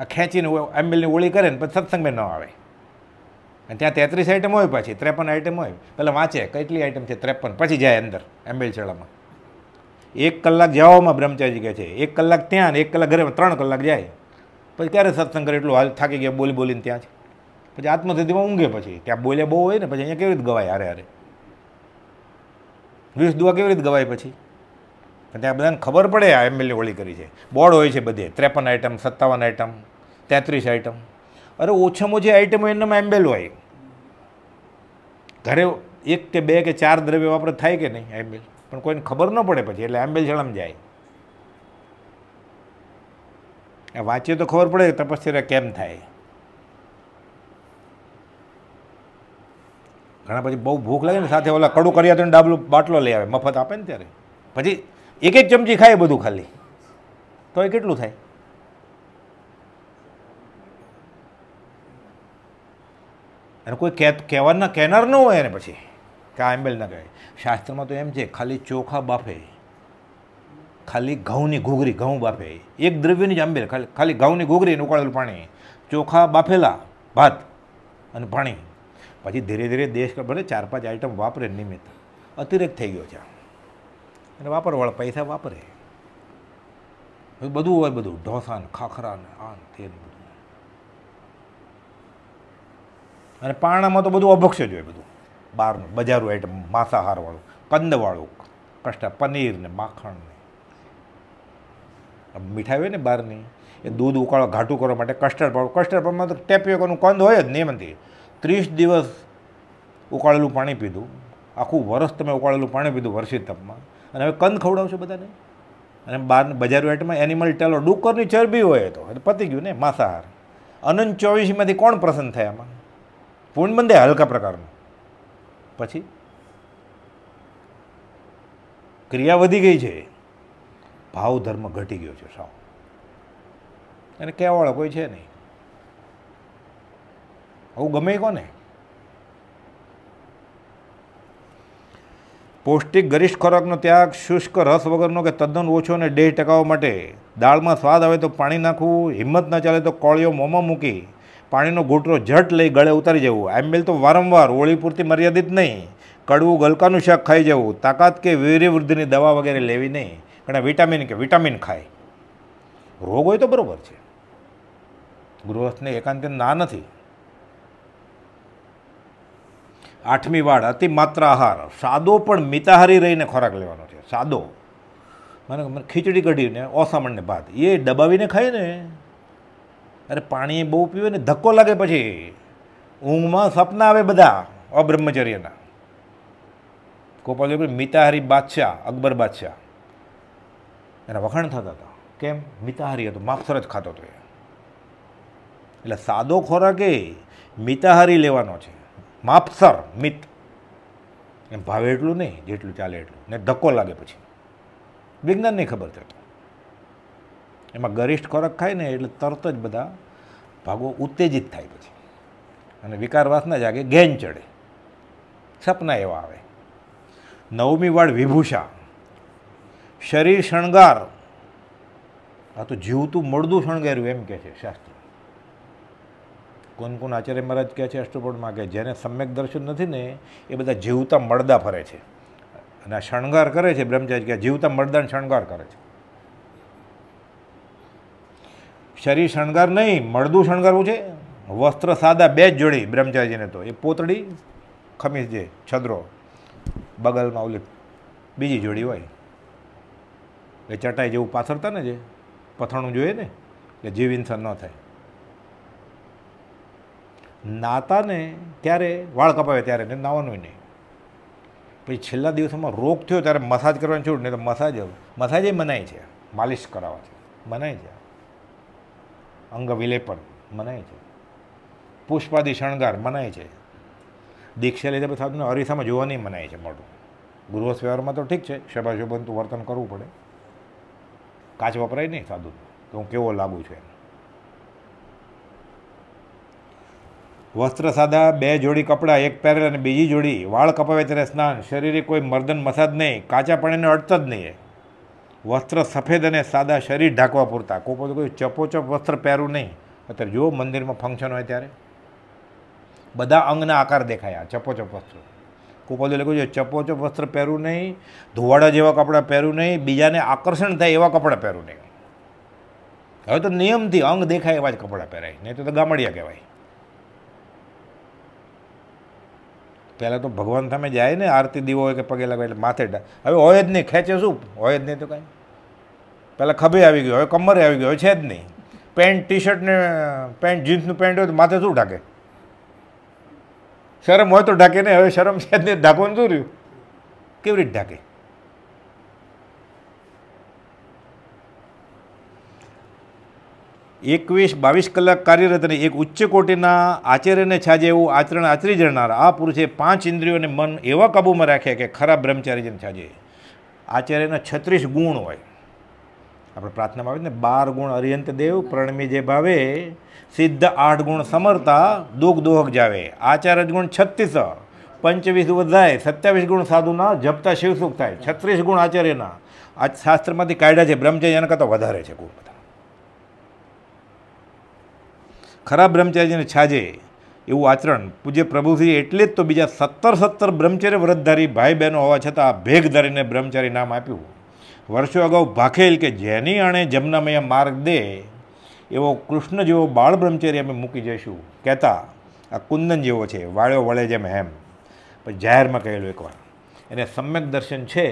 આ ખેંચીને એમ્બેલની હોળી કરે ને પછી સત્સંગમાં ન આવે અને ત્યાં તેત્રીસ આઈટમ હોય પછી ત્રેપન આઈટમ હોય પહેલાં વાંચે કેટલી આઈટમ છે ત્રેપન પછી જાય અંદર એમ્બેલશાળામાં એક કલાક જવામાં બ્રહ્મચારી કહે છે એક કલાક ત્યાં અને એક કલાક ઘરે ત્રણ કલાક જાય પછી ક્યારે સત્સંગ કરે એટલું હાલ થાકી ગયા બોલી બોલીને ત્યાં જ પછી આત્મસિદ્ધિમાં ઊંઘે પછી ત્યાં બોલ્યા બહુ હોય ને પછી અહીંયા કેવી રીતે ગવાય હારે હારે વીસ દુઆ કેવી રીતે ગવાય પછી ત્યાં બધાને ખબર પડે આ એમએલની હોળી કરી છે બોર્ડ હોય છે બધે ત્રેપન આઇટમ સત્તાવન આઇટમ તેત્રીસ આઈટમ અરે ઓછામાં ઓછી આઈટમો એનામાં એમ્બેલ હોય ઘરે એક કે બે કે ચાર દ્રવ્ય વાપરે થાય કે નહીં એમ્બેલ પણ કોઈને ખબર ન પડે પછી એટલે એમ્બેલ જળમ જાય એ વાંચીએ તો ખબર પડે તપસ્યા કેમ થાય ઘણા પછી બહુ ભૂખ લાગે ને સાથે ઓલા કડું કર્યા તો ડાબલું બાટલો લઈ આવે મફત આપે ને ત્યારે પછી એક એક ચમચી ખાય બધું ખાલી તો એ કેટલું થાય અને કોઈ કહેવાના કહેનાર ન હોય એને પછી કે આ એમ્બેલ ન કહે શાસ્ત્રમાં તો એમ છે ખાલી ચોખા બાફે ખાલી ઘઉંની ઘૂઘરી ઘઉં બાફે એક દ્રવ્યની જ આંબેલ ખાલી ખાલી ઘઉંની ઘૂઘરી ઉકાળેલું પાણી ચોખા બાફેલા ભાત અને પાણી પછી ધીરે ધીરે દેશ ભલે ચાર પાંચ આઈટમ વાપરે નિમિત્ત અતિરેક થઈ ગયો છે અને વાપરવાળા પૈસા વાપરે બધું હોય બધું ઢોસા ને ખાખરા ને આ ને બધું અને પારણામાં તો બધું અભક્ષ જ હોય બધું બહારનું બજારું આઈટમ માંસાહારવાળું કંદવાળું કષ્ટા પનીર ને માખણ ને મીઠાઈ હોય ને બહારની એ દૂધ ઉકાળો ઘાટું કરવા માટે કસ્ટર્ડ પાવડર કસ્ટર્ડ પાવડરમાં તો ટેપિયોકાનું કંદ હોય જ નહીં નિયમથી ત્રીસ દિવસ ઉકાળેલું પાણી પીધું આખું વરસ તમે ઉકાળેલું પાણી પીધું વર્ષી તપમાં અને હવે કંદ ખવડાવશો બધાને અને બહાર બજાર વેટમાં એનિમલ ટેલો ડુક્કરની ચરબી હોય તો પતી ગયું ને માંસાહાર અનંત ચોવીસમાંથી કોણ પ્રસન્ન થયા આમાં પૂર્ણબંધે હલકા પ્રકારનું પછી ક્રિયા વધી ગઈ છે ભાવ ધર્મ ઘટી ગયો છે સાવ અને કહેવાળો કોઈ છે નહીં આવું ગમે કોને પૌષ્ટિક ગરિષ્ઠ ખોરાકનો ત્યાગ શુષ્ક રસ વગરનો કે તદ્દન ઓછો અને ડેહ ટકાવવા માટે દાળમાં સ્વાદ આવે તો પાણી નાખવું હિંમત ન ચાલે તો કોળીઓ મોંમાં મૂકી પાણીનો ઘૂંટરો ઝટ લઈ ગળે ઉતારી જવું આંબેલ તો વારંવાર હોળી પૂરતી મર્યાદિત નહીં કડવું ગલકાનું શાક ખાઈ જવું તાકાત કે વીર્યવૃદ્ધિની દવા વગેરે લેવી નહીં ઘણા વિટામિન કે વિટામિન ખાય રોગ હોય તો બરાબર છે ગૃહસ્થને એકાંત ના નથી આઠમી વાડ અતિ માત્ર આહાર સાદો પણ મિતાહારી રહીને ખોરાક લેવાનો છે સાદો મને ખીચડી કઢીને ઓસામણને ભાત એ દબાવીને ખાય ને અરે પાણી બહુ પીવે ને ધક્કો લાગે પછી ઊંઘમાં સપના આવે બધા અબ્રહ્મચર્યના ગોપાલ મિતાહારી બાદશાહ અકબર બાદશાહ એના વખાણ થતા હતા કેમ મિતાહારી હતો માપસર જ ખાતો હતો એ એટલે સાદો ખોરાક એ મિતાહારી લેવાનો છે માપસર મિત એમ ભાવે એટલું નહીં જેટલું ચાલે એટલું ને ધક્કો લાગે પછી વિજ્ઞાનની ખબર થતી એમાં ગરિષ્ઠ ખોરાક ખાય ને એટલે તરત જ બધા ભાગો ઉત્તેજિત થાય પછી અને વિકારવાસના જાગે ઘેન ચડે સપના એવા આવે નવમી વાળ વિભૂષા શરીર શણગાર આ તો જીવતું મળદું શણગાર્યું એમ કહે છે શાસ્ત્ર કોન કોન આચાર્ય મહારાજ કહે છે અષ્ટપોળમાં કે જેને સમ્યક દર્શન નથી ને એ બધા જીવતા મળદા ફરે છે અને આ શણગાર કરે છે બ્રહ્મચાર્ય કે જીવતા મળદાને શણગાર કરે છે શરીર શણગાર નહીં મળદું શણગારવું છે વસ્ત્ર સાદા બે જ જોડી બ્રહ્મચારીજીને તો એ પોતળી ખમીસ જે છદરો બગલમાં ઓલી બીજી જોડી હોય એ ચટાઈ જેવું પાથરતા ને જે પથાણું જોઈએ ને એટલે જીવિંસન ન થાય નાતાને ત્યારે વાળ કપાવે ત્યારે ને નાવાનું નહીં પછી છેલ્લા દિવસોમાં રોગ થયો ત્યારે મસાજ કરવાની છૂટ નહીં તો મસાજ મસાજ એ મનાય છે માલિશ કરાવવા છે મનાય છે અંગવિલેપણ મનાય છે પુષ્પાદિ શણગાર મનાય છે દીક્ષા લીધે પછી તમને અરીસામાં જોવા મનાય છે મોટું ગૃહ વ્યવહારમાં તો ઠીક છે શભાશોભનતું વર્તન કરવું પડે કાચ વપરાય નહીં સાધુ તો હું કેવો લાગુ છું એને વસ્ત્ર સાદા બે જોડી કપડાં એક પહેરેલ અને બીજી જોડી વાળ કપાવે ત્યારે સ્નાન શરીરે કોઈ મર્દન મસાજ નહીં કાચા કાચાપણીને અડત જ નહીં વસ્ત્ર સફેદ અને સાદા શરીર ઢાંકવા પૂરતા કોઈ તો કોઈ ચપોચપ વસ્ત્ર પહેરવું નહીં અત્યારે જો મંદિરમાં ફંક્શન હોય ત્યારે બધા અંગના આકાર દેખાયા ચપોચપ વસ્ત્ર કુપાલુ લખ્યું છે ચપોચપ વસ્ત્ર પહેરવું નહીં ધોવાડા જેવા કપડાં પહેરવું નહીં બીજાને આકર્ષણ થાય એવા કપડાં પહેરવું નહીં હવે તો નિયમથી અંગ દેખાય એવા જ કપડાં પહેરાય નહીં તો ગામડિયા કહેવાય પહેલાં તો ભગવાન સામે જાય ને આરતી દીવો હોય કે પગે લગાવે એટલે માથે હવે હોય જ નહીં ખેંચે શું હોય જ નહીં તો કાંઈ પહેલાં ખભે આવી ગયો હવે કમરે આવી ગયો હવે છે જ નહીં પેન્ટ ટી શર્ટને પેન્ટ જીન્સનું પેન્ટ હોય તો માથે શું ઢાંકે શરમ હોય તો ઢાંકે નહીં હવે શરમ છે જ નહીં ઢાંકવાનું શું રહ્યું કેવી રીતે ઢાંકે એકવીસ બાવીસ કલાક કાર્યરત અને એક ઉચ્ચ કોટીના આચાર્યને છાજે એવું આચરણ આચરી જનાર આ પુરુષે પાંચ ઇન્દ્રિયોને મન એવા કાબૂમાં રાખ્યા કે ખરા બ્રહ્મચારીજીને છાજે આચાર્યના છત્રીસ ગુણ હોય આપણે પ્રાર્થનામાં આવે ને બાર ગુણ અરિયંત દેવ પ્રણમી જે ભાવે સિદ્ધ આઠ ગુણ સમરતા દુઃખ દોહક જાવે આચાર ગુણ છત્રીસ પંચવીસ વધાય સત્યાવીસ ગુણ સાધુના જપતા શિવસુખ થાય છત્રીસ ગુણ આચાર્યના આ શાસ્ત્રમાંથી કાયદા છે બ્રહ્મચર્ય એના કરતાં વધારે છે ગુણ બધા ખરાબ બ્રહ્મચર્યને છાજે એવું આચરણ પૂજ્ય પ્રભુશ્રી એટલે જ તો બીજા સત્તર સત્તર બ્રહ્મચર્ય વ્રતધારી ભાઈ બહેનો હોવા છતાં આ ભેગ ધરીને બ્રહ્મચારી નામ આપ્યું વર્ષો અગાઉ ભાખેલ કે જેની આણે જમનામય માર્ગ દે એવો કૃષ્ણ જેવો બાળ બ્રહ્મચર્ય અમે મૂકી જઈશું કહેતા આ કુંદન જેવો છે વાળ્યો વળે જેમ હેમ પણ જાહેરમાં કહેલું એકવાર એને સમ્યક દર્શન છે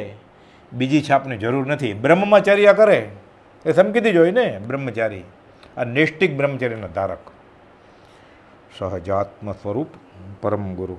બીજી છાપની જરૂર નથી બ્રહ્મચર્યા કરે એ સમકીતી જ હોય ને બ્રહ્મચારી આ નિષ્ઠિક બ્રહ્મચર્યનો ધારક સહજાત્મ સ્વરૂપ પરમ ગુરુ